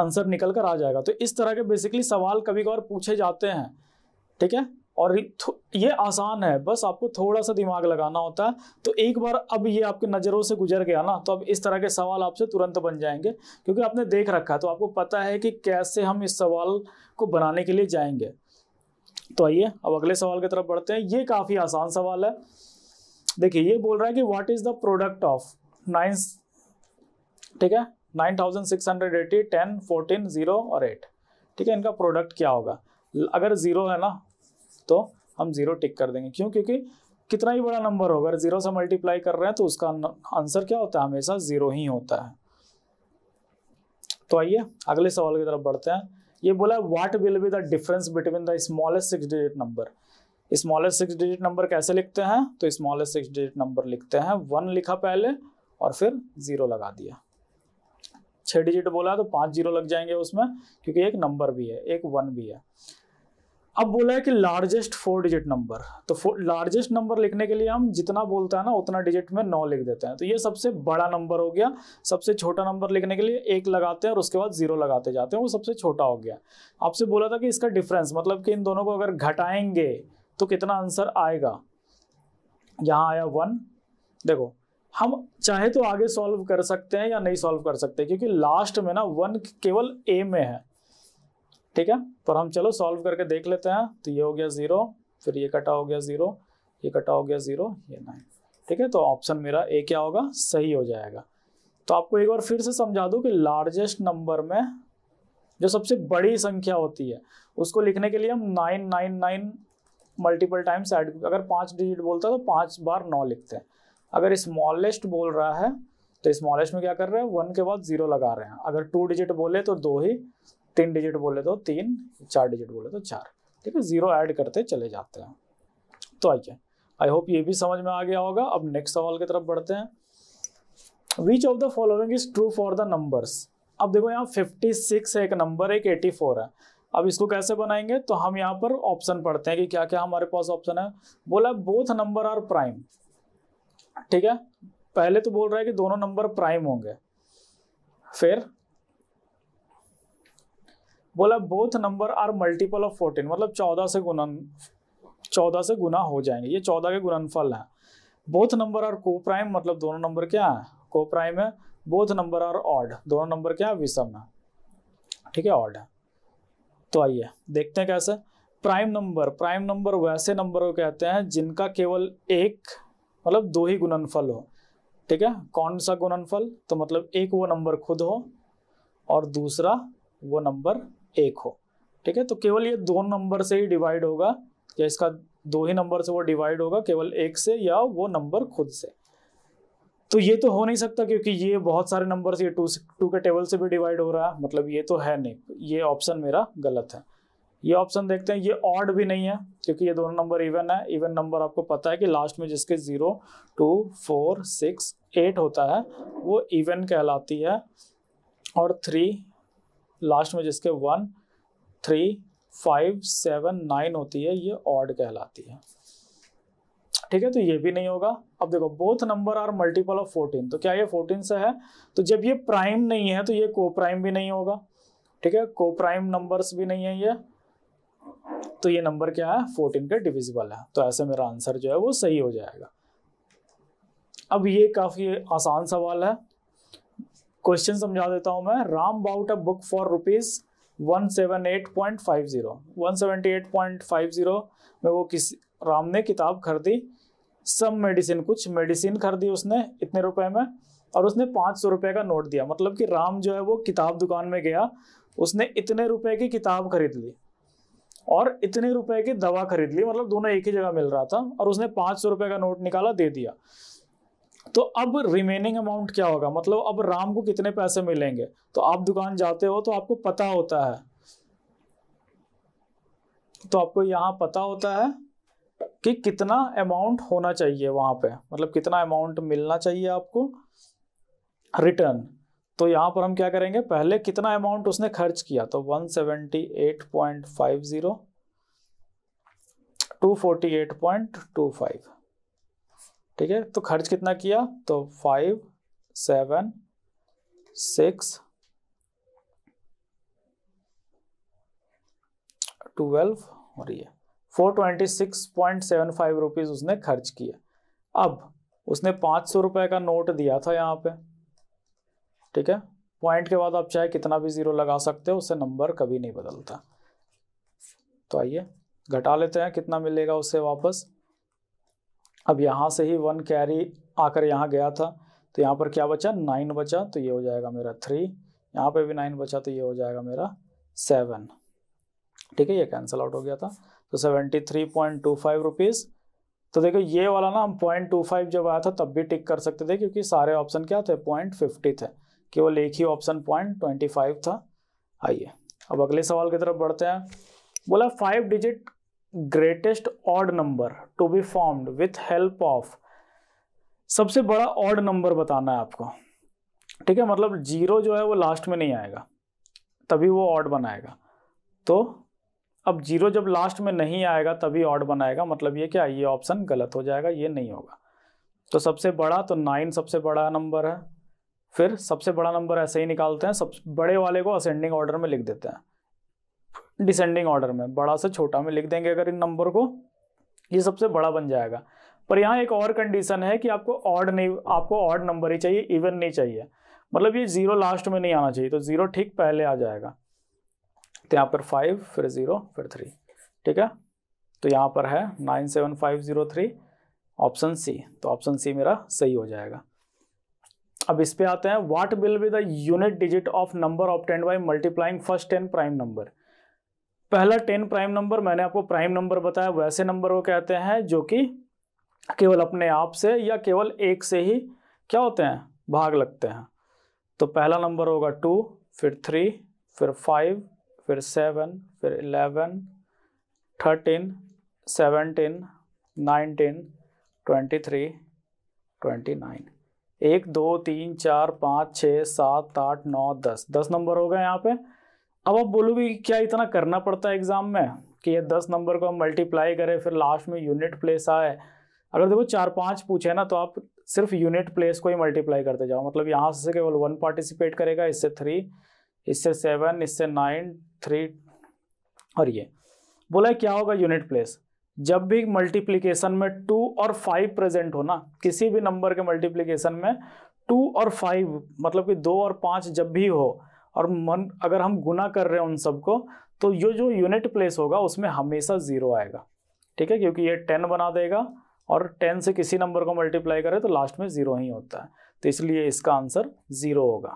आंसर निकल कर आ जाएगा तो इस तरह के बेसिकली सवाल कभी कभार पूछे जाते हैं ठीक है और ये आसान है बस आपको थोड़ा सा दिमाग लगाना होता है तो एक बार अब ये आपकी नज़रों से गुजर गया ना तो अब इस तरह के सवाल आपसे तुरंत बन जाएंगे क्योंकि आपने देख रखा है तो आपको पता है कि कैसे हम इस सवाल को बनाने के लिए जाएंगे तो आइए अब अगले सवाल की तरफ बढ़ते हैं ये काफ़ी आसान सवाल है देखिए ये बोल रहा है कि what is the product of nine ठीक है nine thousand six hundred eighty ten fourteen zero और एट ठीक है इनका प्रोडक्ट क्या होगा अगर जीरो है ना तो हम जीरो टिक कर देंगे क्यों क्योंकि कितना ही बड़ा नंबर होगा अगर जीरो से मल्टीप्लाई कर रहे हैं तो उसका आंसर क्या होता है हमेशा जीरो ही होता है तो आइए अगले सवाल की तरफ बढ़ते हैं ये बोला what will be the difference between the smallest six digit number smallest six digit number कैसे लिखते हैं तो स्मॉलेस्ट सिक्स डिजिट नंबर लिखते हैं वन लिखा पहले और फिर जीरो लगा दिया छह डिजिट बोला तो पांच जीरो लग जाएंगे उसमें क्योंकि एक नंबर भी है एक वन भी है अब बोला है कि लार्जेस्ट फोर डिजिट नंबर तो लार्जेस्ट नंबर लिखने के लिए हम जितना बोलता है ना उतना डिजिट में नौ लिख देते हैं तो ये सबसे बड़ा नंबर हो गया सबसे छोटा नंबर लिखने के लिए एक लगाते हैं और उसके बाद जीरो लगाते जाते हैं वो सबसे छोटा हो गया आपसे बोला था कि इसका डिफरेंस मतलब कि इन दोनों को अगर घटाएंगे तो कितना आंसर आएगा यहाँ आया वन देखो हम चाहे तो आगे सॉल्व कर सकते हैं या नहीं सॉल्व कर सकते क्योंकि लास्ट में ना वन केवल ए में है ठीक है पर तो हम चलो सॉल्व करके देख लेते हैं तो ये हो गया ज़ीरो फिर ये कटा हो गया ज़ीरो ये कटा हो गया ज़ीरो ये नाइन ठीक है तो ऑप्शन मेरा ए क्या होगा सही हो जाएगा तो आपको एक बार फिर से समझा दूं कि लार्जेस्ट नंबर में जो सबसे बड़ी संख्या होती है उसको लिखने के लिए हम nine nine nine multiple times add अगर पांच डिजिट बोलता है तो पांच बार नौ लिखते हैं अगर स्मॉलेस्ट बोल रहा है तो स्मॉलेस्ट में क्या कर रहे हैं वन के बाद जीरो लगा रहे हैं अगर टू डिजिट बोले तो दो ही तीन डिजिट बोले तो तीन चार डिजिट बोले तो चार ठीक है ज़ीरो ऐड करते चले जाते हैं तो आइए आई होप ये भी समझ में आ गया होगा अब नेक्स्ट सवाल की तरफ बढ़ते हैं which of the following is true for the numbers अब देखो यहाँ 56 है एक नंबर एक 84 है अब इसको कैसे बनाएंगे तो हम यहाँ पर ऑप्शन पढ़ते हैं कि क्या क्या हमारे पास ऑप्शन है बोला बोथ नंबर आर प्राइम ठीक है पहले तो बोल रहा है कि दोनों नंबर प्राइम होंगे फिर बोला both number are multiple of fourteen मतलब चौदह से गुणन चौदह से गुना हो जाएंगे ये चौदह के गुणनफल है both number are coprime मतलब दोनों नंबर क्या है को प्राइम है बोथ नंबर आर ऑड दोनों नंबर क्या है विषम है ठीक है ऑड है तो आइए देखते हैं कैसे प्राइम नंबर प्राइम नंबर वैसे नंबर को कहते हैं जिनका केवल एक मतलब दो ही गुणनफल हो ठीक है कौन सा गुणनफल तो मतलब एक वो नंबर खुद हो और दूसरा वो नंबर एक हो ठीक है तो केवल ये दो नंबर से ही डिवाइड होगा या इसका दो ही नंबर से वो डिवाइड होगा केवल एक से या वो नंबर खुद से तो ये तो हो नहीं सकता क्योंकि ये बहुत सारे नंबर से टू टू के टेबल से भी डिवाइड हो रहा है मतलब ये तो है नहीं ये ऑप्शन मेरा गलत है ये ऑप्शन देखते हैं ये ऑड भी नहीं है क्योंकि ये दोनों नंबर इवन है इवन नंबर आपको पता है कि लास्ट में जिसके zero two four six eight होता है वो इवन कहलाती है और थ्री लास्ट में जिसके one three five seven nine होती है ये ऑड कहलाती है ठीक है तो ये भी नहीं होगा अब देखो both number are multiple of fourteen तो क्या ये फोर्टीन से है तो जब ये प्राइम नहीं है तो ये को प्राइम भी नहीं होगा ठीक है को प्राइम नंबर भी नहीं है ये तो ये नंबर क्या है फोर्टीन के डिविजिबल है तो ऐसे मेरा आंसर जो है वो सही हो जाएगा अब ये काफ़ी आसान सवाल है क्वेश्चन समझा देता हूं मैं Ram bought a book for rupees one seven eight point five zero one seventy eight point five zero में वो किस राम ने किताब खरीदी सब मेडिसिन कुछ मेडिसिन खरीदी उसने इतने रुपए में और उसने पाँच सौ रुपये का नोट दिया मतलब कि राम जो है वो किताब दुकान में गया उसने इतने रुपए की किताब खरीद ली और इतने रुपए की दवा खरीद ली मतलब दोनों एक ही जगह मिल रहा था और उसने पाँच सौ रुपये का नोट निकाला दे दिया तो अब रिमेनिंग अमाउंट क्या होगा मतलब अब राम को कितने पैसे मिलेंगे तो आप दुकान जाते हो तो आपको पता होता है तो आपको यहां पता होता है कि कितना अमाउंट होना चाहिए वहां पे मतलब कितना अमाउंट मिलना चाहिए आपको रिटर्न तो यहां पर हम क्या करेंगे पहले कितना अमाउंट उसने खर्च किया तो 178.50 248.25 ठीक है तो खर्च कितना किया तो फाइव सेवन सिक्स ट्वेल्व और ये four twenty six point seven five rupees उसने खर्च किया अब उसने पांच सौ रुपए का नोट दिया था यहाँ पे ठीक है पॉइंट के बाद आप चाहे कितना भी ज़ीरो लगा सकते हो उससे नंबर कभी नहीं बदलता तो आइए घटा लेते हैं कितना मिलेगा उससे वापस अब यहाँ से ही वन कैरी आकर यहाँ गया था तो यहाँ पर क्या बचा नाइन बचा तो ये हो जाएगा मेरा थ्री यहाँ पे भी नाइन बचा तो ये हो जाएगा मेरा सेवन ठीक है ये कैंसिल आउट हो गया था तो seventy three point two five rupees तो देखो ये वाला ना हम पॉइंट टू फाइव जब आया था तब भी टिक कर सकते थे क्योंकि सारे ऑप्शन क्या थे पॉइंट फिफ्टी थे केवल एक ही ऑप्शन पॉइंट ट्वेंटी फाइव था आइए अब अगले सवाल की तरफ बढ़ते हैं बोला five digit greatest odd number to be formed with help of सबसे बड़ा ऑड नंबर बताना है आपको ठीक है मतलब जीरो जो है वो लास्ट में नहीं आएगा तभी वो ऑड बनाएगा तो अब जीरो जब लास्ट में नहीं आएगा तभी ऑड बनाएगा मतलब ये क्या ये ऑप्शन गलत हो जाएगा ये नहीं होगा तो सबसे बड़ा तो नाइन सबसे बड़ा नंबर है फिर सबसे बड़ा नंबर ऐसे ही निकालते हैं सब बड़े वाले को असेंडिंग ऑर्डर में लिख देते हैं डिसेंडिंग ऑर्डर में बड़ा से छोटा में लिख देंगे अगर इन नंबर को ये सबसे बड़ा बन जाएगा पर यहाँ एक और कंडीशन है कि आपको ऑड नहीं आपको ऑड नंबर ही चाहिए इवन नहीं चाहिए मतलब ये जीरो लास्ट में नहीं आना चाहिए तो जीरो ठीक पहले आ जाएगा तो यहाँ पर फाइव फिर जीरो फिर थ्री ठीक है तो यहाँ पर है nine seven five zero three option C तो ऑप्शन सी मेरा सही हो जाएगा अब इस पे आते हैं what will be the unit digit of number obtained by multiplying first ten prime number पहला टेन प्राइम नंबर मैंने आपको प्राइम नंबर बताया वैसे नंबर को कहते हैं जो कि केवल अपने आप से या केवल एक से ही क्या होते हैं भाग लगते हैं तो पहला नंबर होगा टू फिर थ्री फिर फाइव फिर सेवन फिर eleven thirteen seventeen nineteen twenty three twenty nine एक दो तीन चार पाँच छः सात आठ नौ दस दस नंबर हो गए यहाँ पे अब आप बोलोगे क्या इतना करना पड़ता है एग्ज़ाम में कि ये दस नंबर को हम मल्टीप्लाई करें फिर लास्ट में यूनिट प्लेस आए अगर देखो चार पाँच पूछे ना तो आप सिर्फ यूनिट प्लेस को ही मल्टीप्लाई करते जाओ मतलब यहाँ से केवल वन पार्टिसिपेट करेगा इससे थ्री इससे सेवन इससे नाइन थ्री और ये बोला क्या होगा यूनिट प्लेस जब भी मल्टीप्लीकेशन में टू और फाइव प्रेजेंट हो ना किसी भी नंबर के मल्टीप्लीकेशन में टू और फाइव मतलब कि दो और पाँच जब भी हो और मन अगर हम गुना कर रहे हैं उन सबको तो ये जो यूनिट प्लेस होगा उसमें हमेशा ज़ीरो आएगा ठीक है क्योंकि ये टेन बना देगा और टेन से किसी नंबर को मल्टीप्लाई करें तो लास्ट में ज़ीरो ही होता है तो इसलिए इसका आंसर ज़ीरो होगा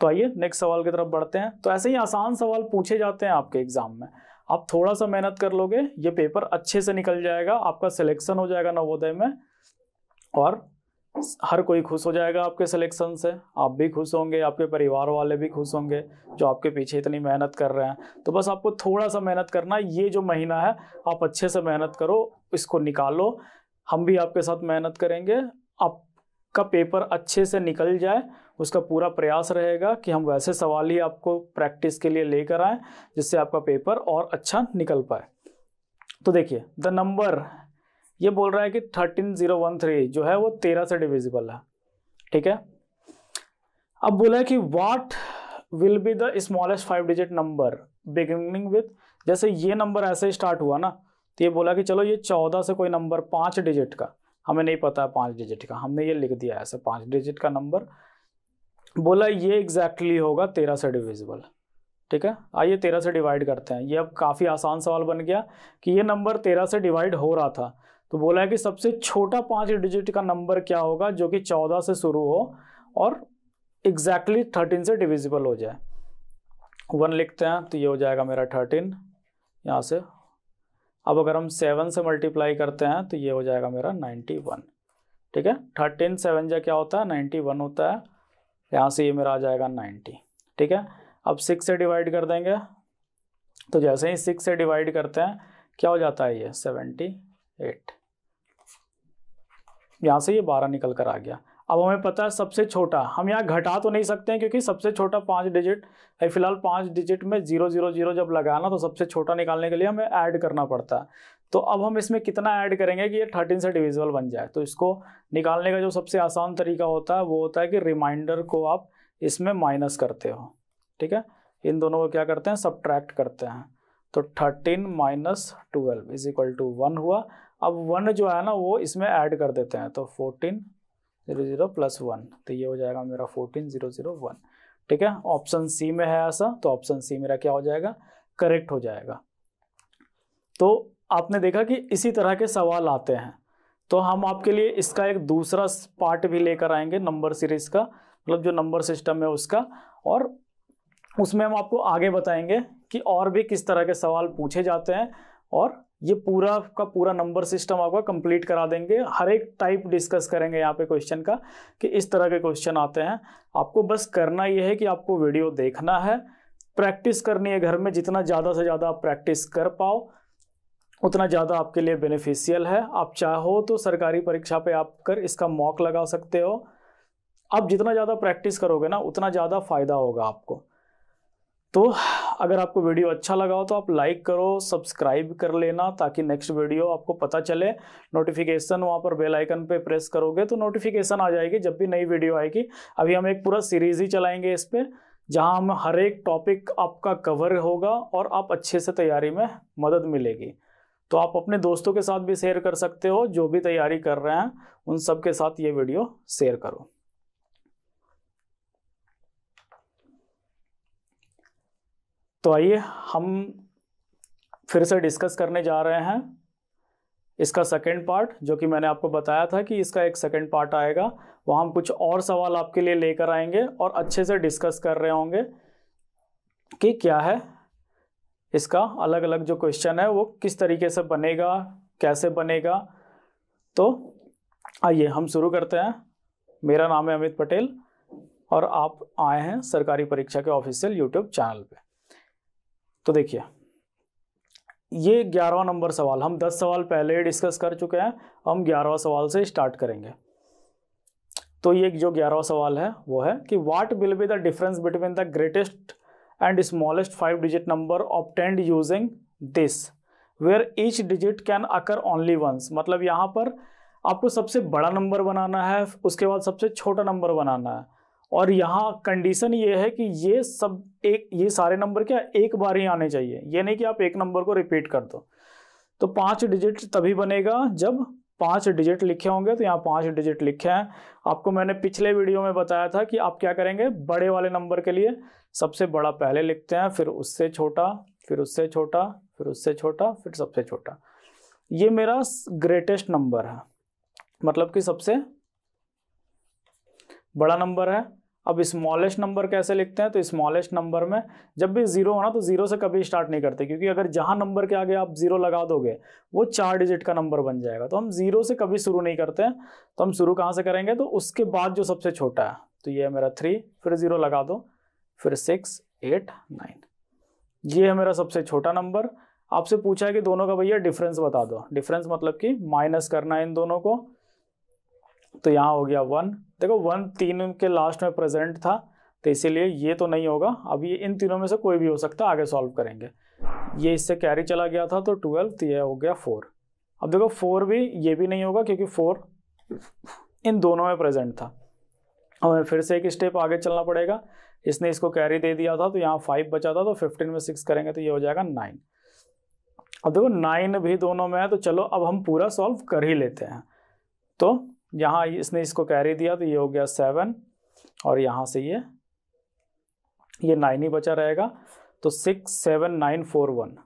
तो आइए नेक्स्ट सवाल की तरफ बढ़ते हैं तो ऐसे ही आसान सवाल पूछे जाते हैं आपके एग्जाम में आप थोड़ा सा मेहनत कर लोगे ये पेपर अच्छे से निकल जाएगा आपका सिलेक्शन हो जाएगा नवोदय में और हर कोई खुश हो जाएगा आपके सिलेक्शन से आप भी खुश होंगे आपके परिवार वाले भी खुश होंगे जो आपके पीछे इतनी मेहनत कर रहे हैं तो बस आपको थोड़ा सा मेहनत करना ये जो महीना है आप अच्छे से मेहनत करो इसको निकालो हम भी आपके साथ मेहनत करेंगे आपका पेपर अच्छे से निकल जाए उसका पूरा प्रयास रहेगा कि हम वैसे सवाल ही आपको प्रैक्टिस के लिए लेकर आएँ जिससे आपका पेपर और अच्छा निकल पाए तो देखिए द नंबर ये बोल रहा है कि थर्टीन जीरो वन थ्री जो है वो तेरह से डिविजिबल है ठीक है अब बोला है कि what will be the smallest five digit number beginning with जैसे ये नंबर ऐसे स्टार्ट हुआ ना तो ये बोला कि चलो ये चौदह से कोई नंबर पाँच डिजिट का हमें नहीं पता है पाँच डिजिट का हमने ये लिख दिया ऐसे पाँच डिजिट का नंबर बोला ये एग्जैक्टली exactly होगा तेरह से डिविजिबल ठीक है आइए तेरह से डिवाइड करते हैं ये अब काफ़ी आसान सवाल बन गया कि ये नंबर तेरह से डिवाइड हो रहा था तो बोला है कि सबसे छोटा पांच डिजिट का नंबर क्या होगा जो कि चौदह से शुरू हो और एग्जैक्टली exactly थर्टीन से डिविजिबल हो जाए वन लिखते हैं तो ये हो जाएगा मेरा थर्टीन यहाँ से अब अगर हम सेवन से मल्टीप्लाई करते हैं तो ये हो जाएगा मेरा नाइन्टी वन ठीक है थर्टीन सेवन जो क्या होता है नाइन्टी वन होता है यहाँ से ये मेरा आ जाएगा नाइन्टी ठीक है अब सिक्स से डिवाइड कर देंगे तो जैसे ही सिक्स से डिवाइड करते हैं क्या हो जाता है ये सेवेंटी एट यहाँ से ये बारह निकल कर आ गया अब हमें पता है सबसे छोटा हम यहाँ घटा तो नहीं सकते हैं क्योंकि सबसे छोटा पाँच डिजिट अभी फिलहाल पाँच डिजिट में जीरो जीरो जीरो जब लगाना तो सबसे छोटा निकालने के लिए हमें ऐड करना पड़ता है तो अब हम इसमें कितना ऐड करेंगे कि ये थर्टीन से डिविजिबल बन जाए तो इसको निकालने का जो सबसे आसान तरीका होता है वो होता है कि रिमाइंडर को आप इसमें माइनस करते हो ठीक है इन दोनों को क्या करते हैं सब्ट्रैक्ट करते हैं तो thirteen minus twelve is equal to one हुआ अब वन जो है ना वो इसमें ऐड कर देते हैं तो fourteen zero zero plus one तो ये हो जाएगा मेरा फोर्टीन ज़ीरो ज़ीरो वन ठीक है ऑप्शन सी में है ऐसा तो ऑप्शन सी मेरा क्या हो जाएगा करेक्ट हो जाएगा तो आपने देखा कि इसी तरह के सवाल आते हैं तो हम आपके लिए इसका एक दूसरा पार्ट भी लेकर आएंगे नंबर सीरीज का मतलब जो नंबर सिस्टम है उसका और उसमें हम आपको आगे बताएंगे कि और भी किस तरह के सवाल पूछे जाते हैं और ये पूरा का पूरा नंबर सिस्टम आपका कंप्लीट करा देंगे हर एक टाइप डिस्कस करेंगे यहाँ पे क्वेश्चन का कि इस तरह के क्वेश्चन आते हैं आपको बस करना ये है कि आपको वीडियो देखना है प्रैक्टिस करनी है घर में जितना ज़्यादा से ज़्यादा आप प्रैक्टिस कर पाओ उतना ज़्यादा आपके लिए बेनिफिशियल है आप चाहो तो सरकारी परीक्षा पे आप कर इसका मॉक लगा सकते हो आप जितना ज़्यादा प्रैक्टिस करोगे ना उतना ज़्यादा फ़ायदा होगा आपको तो अगर आपको वीडियो अच्छा लगा हो तो आप लाइक करो सब्सक्राइब कर लेना ताकि नेक्स्ट वीडियो आपको पता चले नोटिफिकेशन वहाँ पर बेल आइकन पे प्रेस करोगे तो नोटिफिकेशन आ जाएगी जब भी नई वीडियो आएगी अभी हम एक पूरा सीरीज ही चलाएंगे इस पर जहाँ हम हर एक टॉपिक आपका कवर होगा और आप अच्छे से तैयारी में मदद मिलेगी तो आप अपने दोस्तों के साथ भी शेयर कर सकते हो जो भी तैयारी कर रहे हैं उन सब के साथ ये वीडियो शेयर करो तो आइए हम फिर से डिस्कस करने जा रहे हैं इसका सेकेंड पार्ट जो कि मैंने आपको बताया था कि इसका एक सेकेंड पार्ट आएगा वहाँ हम कुछ और सवाल आपके लिए लेकर आएंगे और अच्छे से डिस्कस कर रहे होंगे कि क्या है इसका अलग अलग जो क्वेश्चन है वो किस तरीके से बनेगा कैसे बनेगा तो आइए हम शुरू करते हैं मेरा नाम है अमित पटेल और आप आए हैं सरकारी परीक्षा के ऑफिशियल यूट्यूब चैनल पर तो देखिए ये ग्यारहवा नंबर सवाल हम दस सवाल पहले डिस्कस कर चुके हैं हम ग्यारहवा सवाल से स्टार्ट करेंगे तो ये जो ग्यारहवा सवाल है वो है कि what will be the difference between the greatest and smallest five digit number obtained using this where each digit can occur only once मतलब यहाँ पर आपको सबसे बड़ा नंबर बनाना है उसके बाद सबसे छोटा नंबर बनाना है और यहाँ कंडीशन ये है कि ये सब एक ये सारे नंबर क्या एक बार ही आने चाहिए ये नहीं कि आप एक नंबर को रिपीट कर दो तो पांच डिजिट तभी बनेगा जब पांच डिजिट लिखे होंगे तो यहाँ पांच डिजिट लिखे हैं आपको मैंने पिछले वीडियो में बताया था कि आप क्या करेंगे बड़े वाले नंबर के लिए सबसे बड़ा पहले लिखते हैं फिर उससे छोटा फिर उससे छोटा फिर उससे छोटा फिर सबसे छोटा ये मेरा ग्रेटेस्ट नंबर है मतलब कि सबसे बड़ा नंबर है अब स्मॉलेस्ट नंबर कैसे लिखते हैं तो स्मॉलेस्ट नंबर में जब भी जीरो होना तो जीरो से कभी स्टार्ट नहीं करते क्योंकि अगर जहां नंबर के आगे आप जीरो लगा दोगे वो चार डिजिट का नंबर बन जाएगा तो हम जीरो से कभी शुरू नहीं करते हैं तो हम शुरू कहाँ से करेंगे तो उसके बाद जो सबसे छोटा है तो ये है मेरा थ्री फिर जीरो लगा दो फिर सिक्स एट नाइन ये है मेरा सबसे छोटा नंबर आपसे पूछा है कि दोनों का भैया डिफरेंस बता दो डिफरेंस मतलब कि माइनस करना है इन दोनों को तो यहाँ हो गया वन देखो वन तीन के लास्ट में प्रेजेंट था तो इसीलिए ये तो नहीं होगा अब ये इन तीनों में से कोई भी हो सकता आगे सॉल्व करेंगे ये इससे कैरी चला गया था तो ट्वेल्व तो ये हो गया फोर अब देखो फोर भी ये भी नहीं होगा क्योंकि फोर इन दोनों में प्रेजेंट था अब फिर से एक स्टेप आगे चलना पड़ेगा इसने इसको कैरी दे दिया था तो यहाँ फाइव बचा था तो फिफ्टीन में सिक्स करेंगे तो ये हो जाएगा नाइन अब देखो नाइन भी दोनों में है तो चलो अब हम पूरा सॉल्व कर ही लेते हैं तो यहाँ इसने इसको कैरी दिया तो ये हो गया सेवन और यहाँ से ये ये नाइन ही बचा रहेगा तो six seven nine four one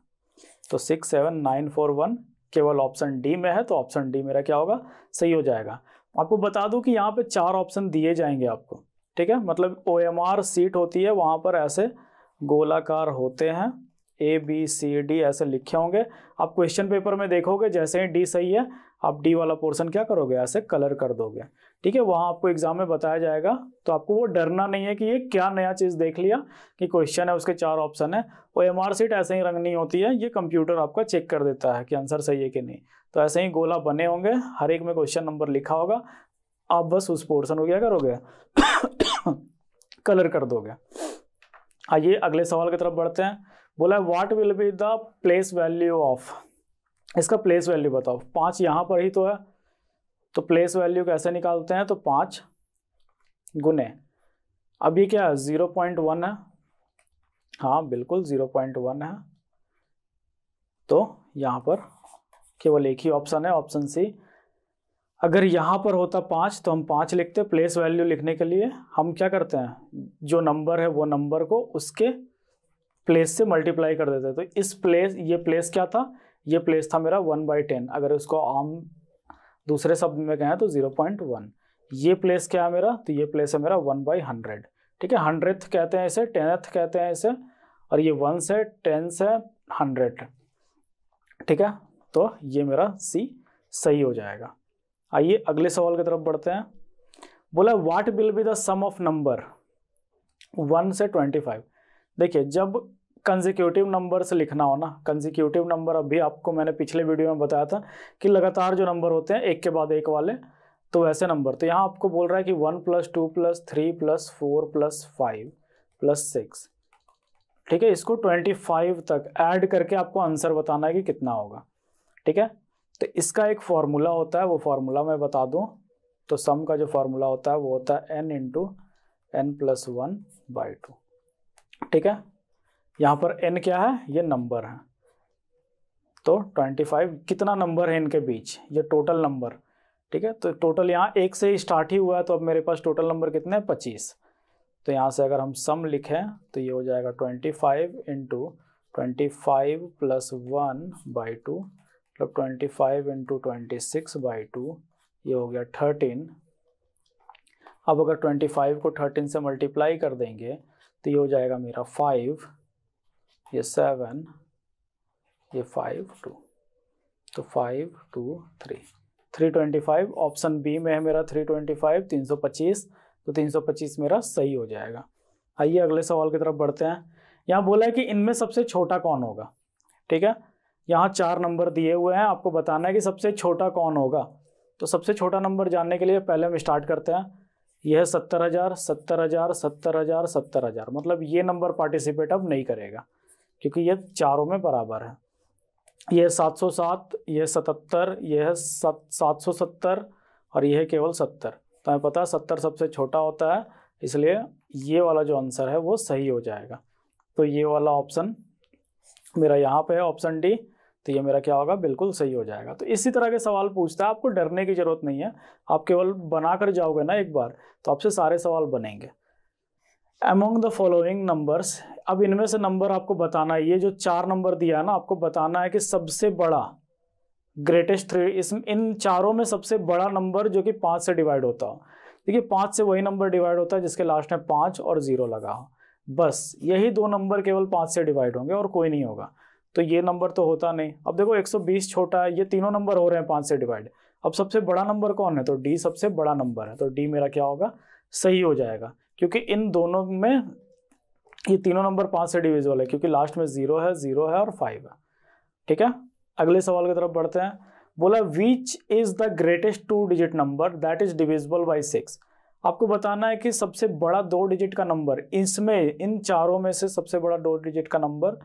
तो six seven nine four one केवल ऑप्शन डी में है तो ऑप्शन डी मेरा क्या होगा सही हो जाएगा आपको बता दूं कि यहाँ पे चार ऑप्शन दिए जाएंगे आपको ठीक है मतलब ओ एम आर सीट होती है वहाँ पर ऐसे गोलाकार होते हैं ए बी सी डी ऐसे लिखे होंगे आप क्वेश्चन पेपर में देखोगे जैसे ही डी सही है आप डी वाला पोर्सन क्या करोगे ऐसे कलर कर दोगे ठीक है वहाँ आपको एग्जाम में बताया जाएगा तो आपको वो डरना नहीं है कि ये क्या नया चीज़ देख लिया कि क्वेश्चन है उसके चार ऑप्शन है वो एम आर सीट ऐसे ही रंगनी होती है ये कंप्यूटर आपका चेक कर देता है कि आंसर सही है कि नहीं तो ऐसे ही गोला बने होंगे हर एक में क्वेश्चन नंबर लिखा होगा आप बस उस पोर्सन को क्या करोगे कलर कर दोगे आइए अगले सवाल की तरफ बढ़ते हैं बोला what will be the place value of इसका प्लेस वैल्यू बताओ पाँच यहाँ पर ही तो है तो प्लेस वैल्यू कैसे निकालते हैं तो पाँच गुने अब ये क्या है ज़ीरो पॉइंट वन है हाँ बिल्कुल ज़ीरो पॉइंट वन है तो यहाँ पर केवल एक ही ऑप्शन है ऑप्शन सी अगर यहाँ पर होता पाँच तो हम पाँच लिखते प्लेस वैल्यू लिखने के लिए हम क्या करते हैं जो नंबर है वो नंबर को उसके प्लेस से मल्टीप्लाई कर देते हैं तो इस प्लेस ये प्लेस क्या था ये प्लेस था मेरा वन बाई टेन अगर उसको आम दूसरे शब्द में कहें तो ज़ीरो पॉइंट वन ये प्लेस क्या है मेरा तो ये प्लेस है मेरा वन बाई हंड्रेड ठीक है हंड्रेड कहते हैं इसे टेनथ कहते हैं इसे और ये वन से टेन से हंड्रेड ठीक है तो ये मेरा सी सही हो जाएगा आइए अगले सवाल की तरफ बढ़ते हैं बोला what will be the sum of number one से ट्वेंटी फाइव देखिए जब कंजिक्यूटिव नंबर्स लिखना हो ना कंजिक्यूटिव नंबर अभी आपको मैंने पिछले वीडियो में बताया था कि लगातार जो नंबर होते हैं एक के बाद एक वाले तो वैसे नंबर तो यहाँ आपको बोल रहा है कि one plus two plus three plus four plus five plus six ठीक है इसको ट्वेंटी फाइव तक ऐड करके आपको आंसर बताना है कि कितना होगा ठीक है तो इसका एक फार्मूला होता है वो फार्मूला मैं बता दूँ तो सम का जो फार्मूला होता है वो होता है n into n plus one by two ठीक है यहाँ पर एन क्या है ये नंबर है तो 25 कितना नंबर है इनके बीच ये टोटल नंबर ठीक है तो टोटल यहाँ एक से ही स्टार्ट ही हुआ है तो अब मेरे पास टोटल नंबर कितने हैं पच्चीस तो यहाँ से अगर हम सम लिखें तो ये हो जाएगा twenty five into twenty five plus one by two मतलब twenty five into twenty six by two ये हो गया थर्टीन अब अगर ट्वेंटी फाइव को थर्टीन से मल्टीप्लाई कर देंगे तो ये हो जाएगा मेरा फाइव ये सेवन ये फाइव टू तो five two three three twenty five option B में है मेरा थ्री ट्वेंटी फाइव तीन सौ पच्चीस तो तीन सौ पच्चीस मेरा सही हो जाएगा आइए अगले सवाल की तरफ बढ़ते हैं यहाँ बोला है कि इनमें सबसे छोटा कौन होगा ठीक है यहाँ चार नंबर दिए हुए हैं आपको बताना है कि सबसे छोटा कौन होगा तो सबसे छोटा नंबर जानने के लिए पहले हम स्टार्ट करते हैं यह है सत्तर हज़ार सत्तर हज़ार सत्तर हज़ार सत्तर हज़ार मतलब ये नंबर पार्टिसिपेट अब नहीं करेगा क्योंकि यह चारों में बराबर है यह 707 यह 77 यह सात सौ सत्तर और यह केवल 70 तो हमें पता है 70 सबसे छोटा होता है इसलिए ये वाला जो आंसर है वो सही हो जाएगा तो ये वाला ऑप्शन मेरा यहाँ पे है ऑप्शन डी तो ये मेरा क्या होगा बिल्कुल सही हो जाएगा तो इसी तरह के सवाल पूछता है आपको डरने की ज़रूरत नहीं है आप केवल बना कर जाओगे ना एक बार तो आपसे सारे सवाल बनेंगे अमोंग द फॉलोइंग नंबर्स अब इनमें से नंबर आपको बताना है ये जो चार नंबर दिया है ना आपको बताना है कि सबसे बड़ा ग्रेटेस्ट थ्री इस इन चारों में सबसे बड़ा नंबर जो कि पाँच से डिवाइड होता हो देखिए पाँच से वही नंबर डिवाइड होता है जिसके लास्ट में पाँच और ज़ीरो लगा बस यही दो नंबर केवल पाँच से डिवाइड होंगे और कोई नहीं होगा तो ये नंबर तो होता नहीं अब देखो 120 छोटा है ये तीनों नंबर हो रहे हैं पाँच से डिवाइड अब सबसे बड़ा नंबर कौन है तो डी सबसे बड़ा नंबर है तो डी मेरा क्या होगा सही हो जाएगा क्योंकि इन दोनों में ये तीनों नंबर पाँच से डिविजिबल है क्योंकि लास्ट में ज़ीरो है ज़ीरो है और फाइव है ठीक है अगले सवाल की तरफ बढ़ते हैं बोला which is the greatest two digit number that is divisible by six आपको बताना है कि सबसे बड़ा दो डिजिट का नंबर इसमें इन चारों में से सबसे बड़ा दो डिजिट का नंबर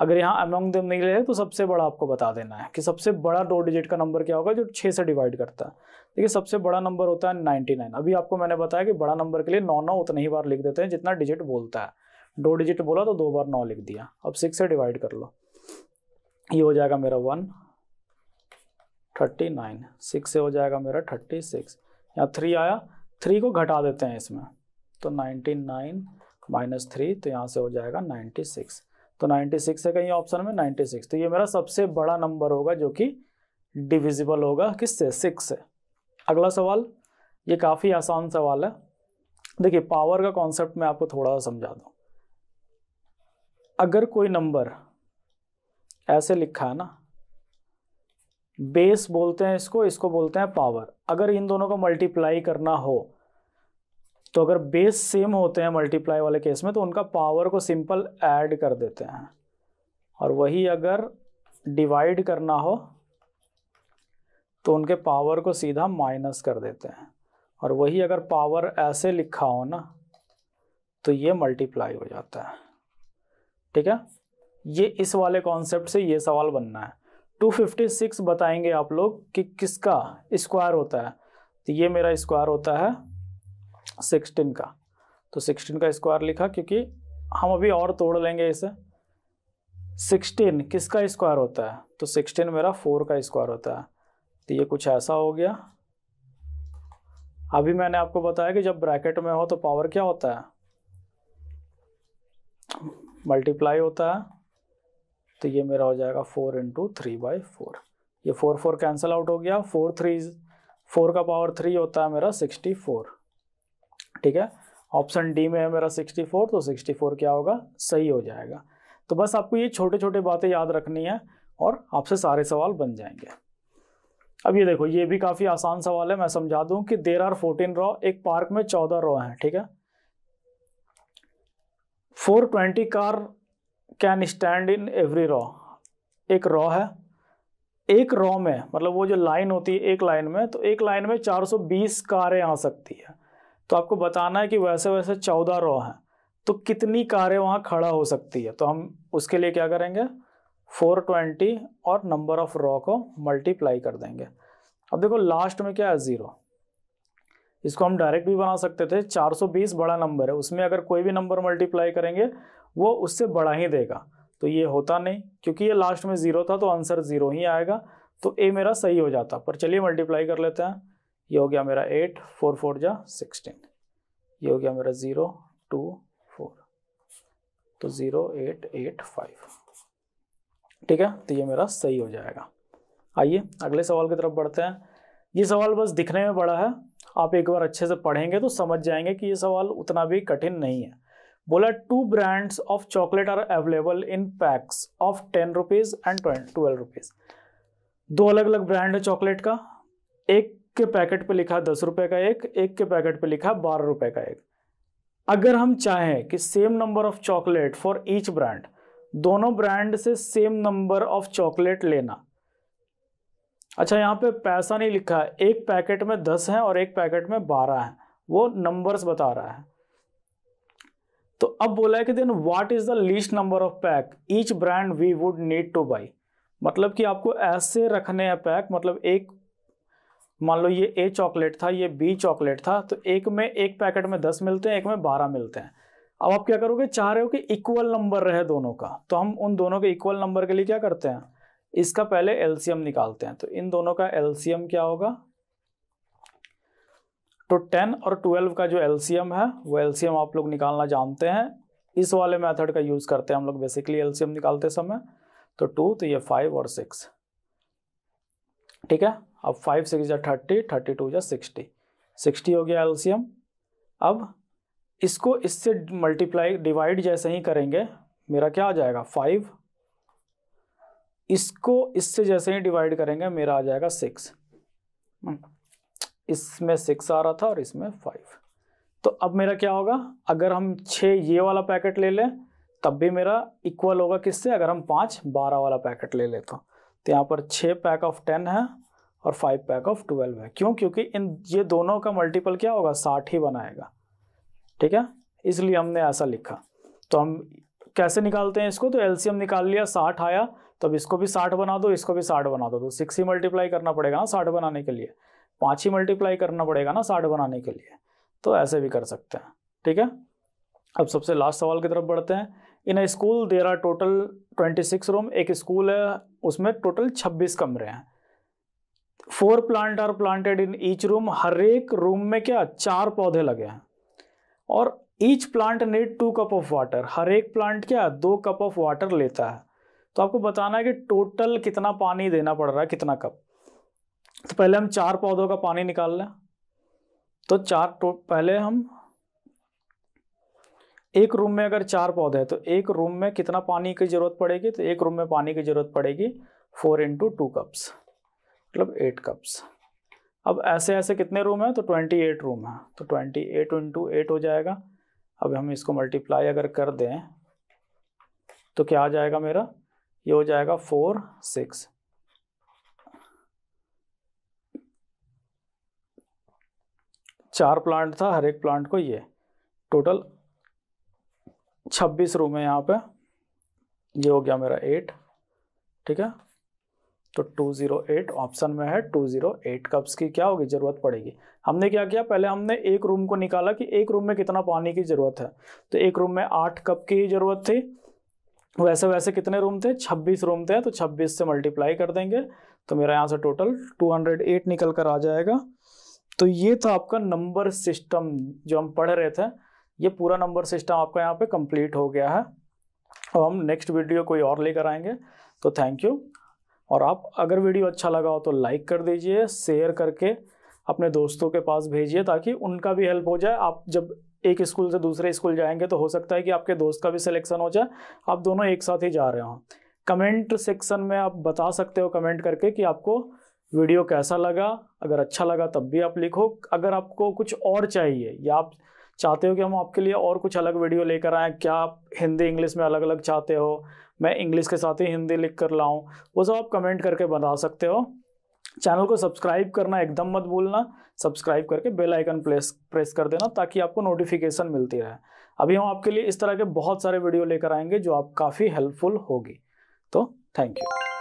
अगर यहाँ अमोंग दम नहीं ले तो सबसे बड़ा आपको बता देना है कि सबसे बड़ा दो डिजिट का नंबर क्या होगा जो छः से डिवाइड करता है देखिए सबसे बड़ा नंबर होता है नाइन्टी नाइन अभी आपको मैंने बताया कि बड़ा नंबर के लिए नौ नौ उतना ही बार लिख देते हैं जितना डिजिट बोलता है दो डिजिट बोला तो दो बार नौ लिख दिया अब सिक्स से डिवाइड कर लो ये हो जाएगा मेरा वन थर्टी नाइन सिक्स से हो जाएगा मेरा थर्टी सिक्स यहाँ थ्री आया थ्री को घटा देते हैं इसमें तो नाइन्टी नाइन माइनस थ्री तो यहाँ से हो जाएगा नाइन्टी सिक्स तो 96 है कहीं ऑप्शन में 96 तो ये मेरा सबसे बड़ा नंबर होगा जो कि डिविजिबल होगा किससे सिक्स से अगला सवाल ये काफ़ी आसान सवाल है देखिए पावर का कॉन्सेप्ट मैं आपको थोड़ा सा समझा दूँ अगर कोई नंबर ऐसे लिखा है ना बेस बोलते हैं इसको इसको बोलते हैं पावर अगर इन दोनों को मल्टीप्लाई करना हो तो अगर बेस सेम होते हैं मल्टीप्लाई वाले केस में तो उनका पावर को सिंपल ऐड कर देते हैं और वही अगर डिवाइड करना हो तो उनके पावर को सीधा माइनस कर देते हैं और वही अगर पावर ऐसे लिखा हो ना तो ये मल्टीप्लाई हो जाता है ठीक है ये इस वाले कॉन्सेप्ट से ये सवाल बनना है 256 बताएंगे आप लोग कि किसका स्क्वायर होता है तो ये मेरा स्क्वायर होता है सिक्सटीन का तो सिक्सटीन का स्क्वायर लिखा क्योंकि हम अभी और तोड़ लेंगे इसे सिक्सटीन किसका स्क्वायर होता है तो सिक्सटीन मेरा फोर का स्क्वायर होता है तो ये कुछ ऐसा हो गया अभी मैंने आपको बताया कि जब ब्रैकेट में हो तो पावर क्या होता है मल्टीप्लाई होता है तो ये मेरा हो जाएगा four into three by four ये फोर फोर कैंसिल आउट हो गया फोर थ्री फोर का पावर थ्री होता है मेरा सिक्सटी फोर ठीक है ऑप्शन डी में है मेरा 64 तो 64 क्या होगा सही हो जाएगा तो बस आपको ये छोटे छोटे बातें याद रखनी है और आपसे सारे सवाल बन जाएंगे अब ये देखो ये भी काफ़ी आसान सवाल है मैं समझा दूं कि देर आर फोर्टीन रॉ एक पार्क में चौदह रॉ हैं ठीक है four twenty car can stand in every row एक रॉ है एक रॉ में मतलब वो जो लाइन होती है एक लाइन में तो एक लाइन में बीस कारें आ सकती है तो आपको बताना है कि वैसे वैसे चौदह रो हैं तो कितनी कारें वहाँ खड़ा हो सकती है तो हम उसके लिए क्या करेंगे 420 और नंबर ऑफ रॉ को मल्टीप्लाई कर देंगे अब देखो लास्ट में क्या है ज़ीरो इसको हम डायरेक्ट भी बना सकते थे 420 बड़ा नंबर है उसमें अगर कोई भी नंबर मल्टीप्लाई करेंगे वो उससे बड़ा ही देगा तो ये होता नहीं क्योंकि ये लास्ट में ज़ीरो था तो आंसर ज़ीरो ही आएगा तो ए मेरा सही हो जाता पर चलिए मल्टीप्लाई कर लेते हैं ये हो गया मेरा एट फोर फोर जा सिक्सटीन ये हो गया मेरा ज़ीरो टू फोर तो ज़ीरो एट एट फाइव ठीक है तो ये मेरा सही हो जाएगा आइए अगले सवाल की तरफ बढ़ते हैं ये सवाल बस दिखने में बड़ा है आप एक बार अच्छे से पढ़ेंगे तो समझ जाएंगे कि ये सवाल उतना भी कठिन नहीं है बोला two brands of chocolate are available in packs of ten rupees and twelve rupees दो अलग अलग ब्रांड है चॉकलेट का एक के पैकेट पे लिखा दस रुपए का एक एक के पैकेट पे लिखा बारह रुपए का एक अगर हम चाहें कि same number of chocolate for each brand दोनों ब्रांड से सेम नंबर ऑफ चॉकलेट लेना अच्छा यहाँ पे पैसा नहीं लिखा एक पैकेट में दस है और एक पैकेट में बारह है वो नंबर्स बता रहा है तो अब बोला है कि then what is the least number of pack each brand we would need to buy मतलब कि आपको ऐसे रखने हैं पैक मतलब एक मान लो ये ए चॉकलेट था ये बी चॉकलेट था तो एक में एक पैकेट में दस मिलते हैं एक में बारह मिलते हैं अब आप क्या करोगे चाह रहे हो कि इक्वल नंबर रहे दोनों का तो हम उन दोनों के इक्वल नंबर के लिए क्या करते हैं इसका पहले एलसीएम निकालते हैं तो इन दोनों का एलसीएम क्या होगा तो 10 और 12 का जो एलसीएम है वो एलसीएम आप लोग निकालना जानते हैं इस वाले मेथड का यूज़ करते हैं हम लोग बेसिकली एलसीएम निकालते समय तो टू तो ये फाइव और सिक्स ठीक है अब फाइव सिक्स या थर्टी थर्टी टू या सिक्सटी सिक्सटी हो गया एल्सियम अब इसको इससे मल्टीप्लाई डिवाइड जैसे ही करेंगे मेरा क्या आ जाएगा फाइव इसको इससे जैसे ही डिवाइड करेंगे मेरा आ जाएगा सिक्स हम्म। इसमें सिक्स आ रहा था और इसमें फाइव तो अब मेरा क्या होगा अगर हम छः ये वाला पैकेट ले लें तब भी मेरा इक्वल होगा किससे अगर हम पाँच बारह वाला पैकेट ले लें तो, तो यहाँ पर छः पैक ऑफ टेन है और फाइव पैक ऑफ ट्वेल्व है क्यों क्योंकि इन ये दोनों का मल्टीपल क्या होगा साठ ही बनाएगा ठीक है इसलिए हमने ऐसा लिखा तो हम कैसे निकालते हैं इसको तो एलसीएम निकाल लिया साठ आया तब इसको भी साठ बना दो इसको भी साठ बना दो तो सिक्स ही मल्टीप्लाई करना पड़ेगा ना साठ बनाने के लिए पाँच ही मल्टीप्लाई करना पड़ेगा ना साठ बनाने के लिए तो ऐसे भी कर सकते हैं ठीक है अब सबसे लास्ट सवाल की तरफ बढ़ते हैं in school there are total twenty six room एक स्कूल है उसमें टोटल छब्बीस कमरे हैं four plant are planted in each room हर एक रूम में क्या चार पौधे लगे हैं और each plant need two cup of water हर एक प्लांट क्या दो कप ऑफ वाटर लेता है तो आपको बताना है कि टोटल कितना पानी देना पड़ रहा है कितना कप तो पहले हम चार पौधों का पानी निकाल लें तो चार तो पहले हम एक रूम में अगर चार पौधे हैं तो एक रूम में कितना पानी की जरूरत पड़ेगी तो एक रूम में पानी की जरूरत पड़ेगी फोर इंटू टू कप्स मतलब एट कप्स अब ऐसे ऐसे कितने रूम हैं तो ट्वेंटी एट रूम हैं तो ट्वेंटी एट इंटू एट हो जाएगा अब हम इसको मल्टीप्लाई अगर कर दें तो क्या आ जाएगा मेरा ये हो जाएगा फोर सिक्स चार प्लांट था हर एक प्लांट को ये टोटल छब्बीस रूम है यहाँ पे ये हो गया मेरा एट ठीक है तो 208 ऑप्शन में है 208 कप्स की क्या होगी ज़रूरत पड़ेगी हमने क्या किया पहले हमने एक रूम को निकाला कि एक रूम में कितना पानी की ज़रूरत है तो एक रूम में आठ कप की ही ज़रूरत थी वैसे वैसे कितने रूम थे 26 रूम थे तो 26 से मल्टीप्लाई कर देंगे तो मेरा यहाँ से टोटल 208 निकल कर आ जाएगा तो ये था आपका नंबर सिस्टम जो हम पढ़ रहे थे ये पूरा नंबर सिस्टम आपका यहाँ पे कंप्लीट हो गया है अब हम नेक्स्ट वीडियो कोई और लेकर आएंगे तो थैंक यू और आप अगर वीडियो अच्छा लगा हो तो लाइक कर दीजिए शेयर करके अपने दोस्तों के पास भेजिए ताकि उनका भी हेल्प हो जाए आप जब एक स्कूल से दूसरे स्कूल जाएंगे तो हो सकता है कि आपके दोस्त का भी सिलेक्शन हो जाए आप दोनों एक साथ ही जा रहे हो कमेंट सेक्शन में आप बता सकते हो कमेंट करके कि आपको वीडियो कैसा लगा अगर अच्छा लगा तब भी आप लिखो अगर आपको कुछ और चाहिए या आप चाहते हो कि हम आपके लिए और कुछ अलग वीडियो लेकर आएँ क्या आप हिंदी इंग्लिश में अलग अलग चाहते हो मैं इंग्लिश के साथ ही हिंदी लिख कर लाऊँ वो सब आप कमेंट करके बता सकते हो चैनल को सब्सक्राइब करना एकदम मत भूलना सब्सक्राइब करके बेल आइकन प्रेस प्रेस कर देना ताकि आपको नोटिफिकेशन मिलती रहे अभी हम आपके लिए इस तरह के बहुत सारे वीडियो लेकर आएंगे जो आप काफ़ी हेल्पफुल होगी तो थैंक यू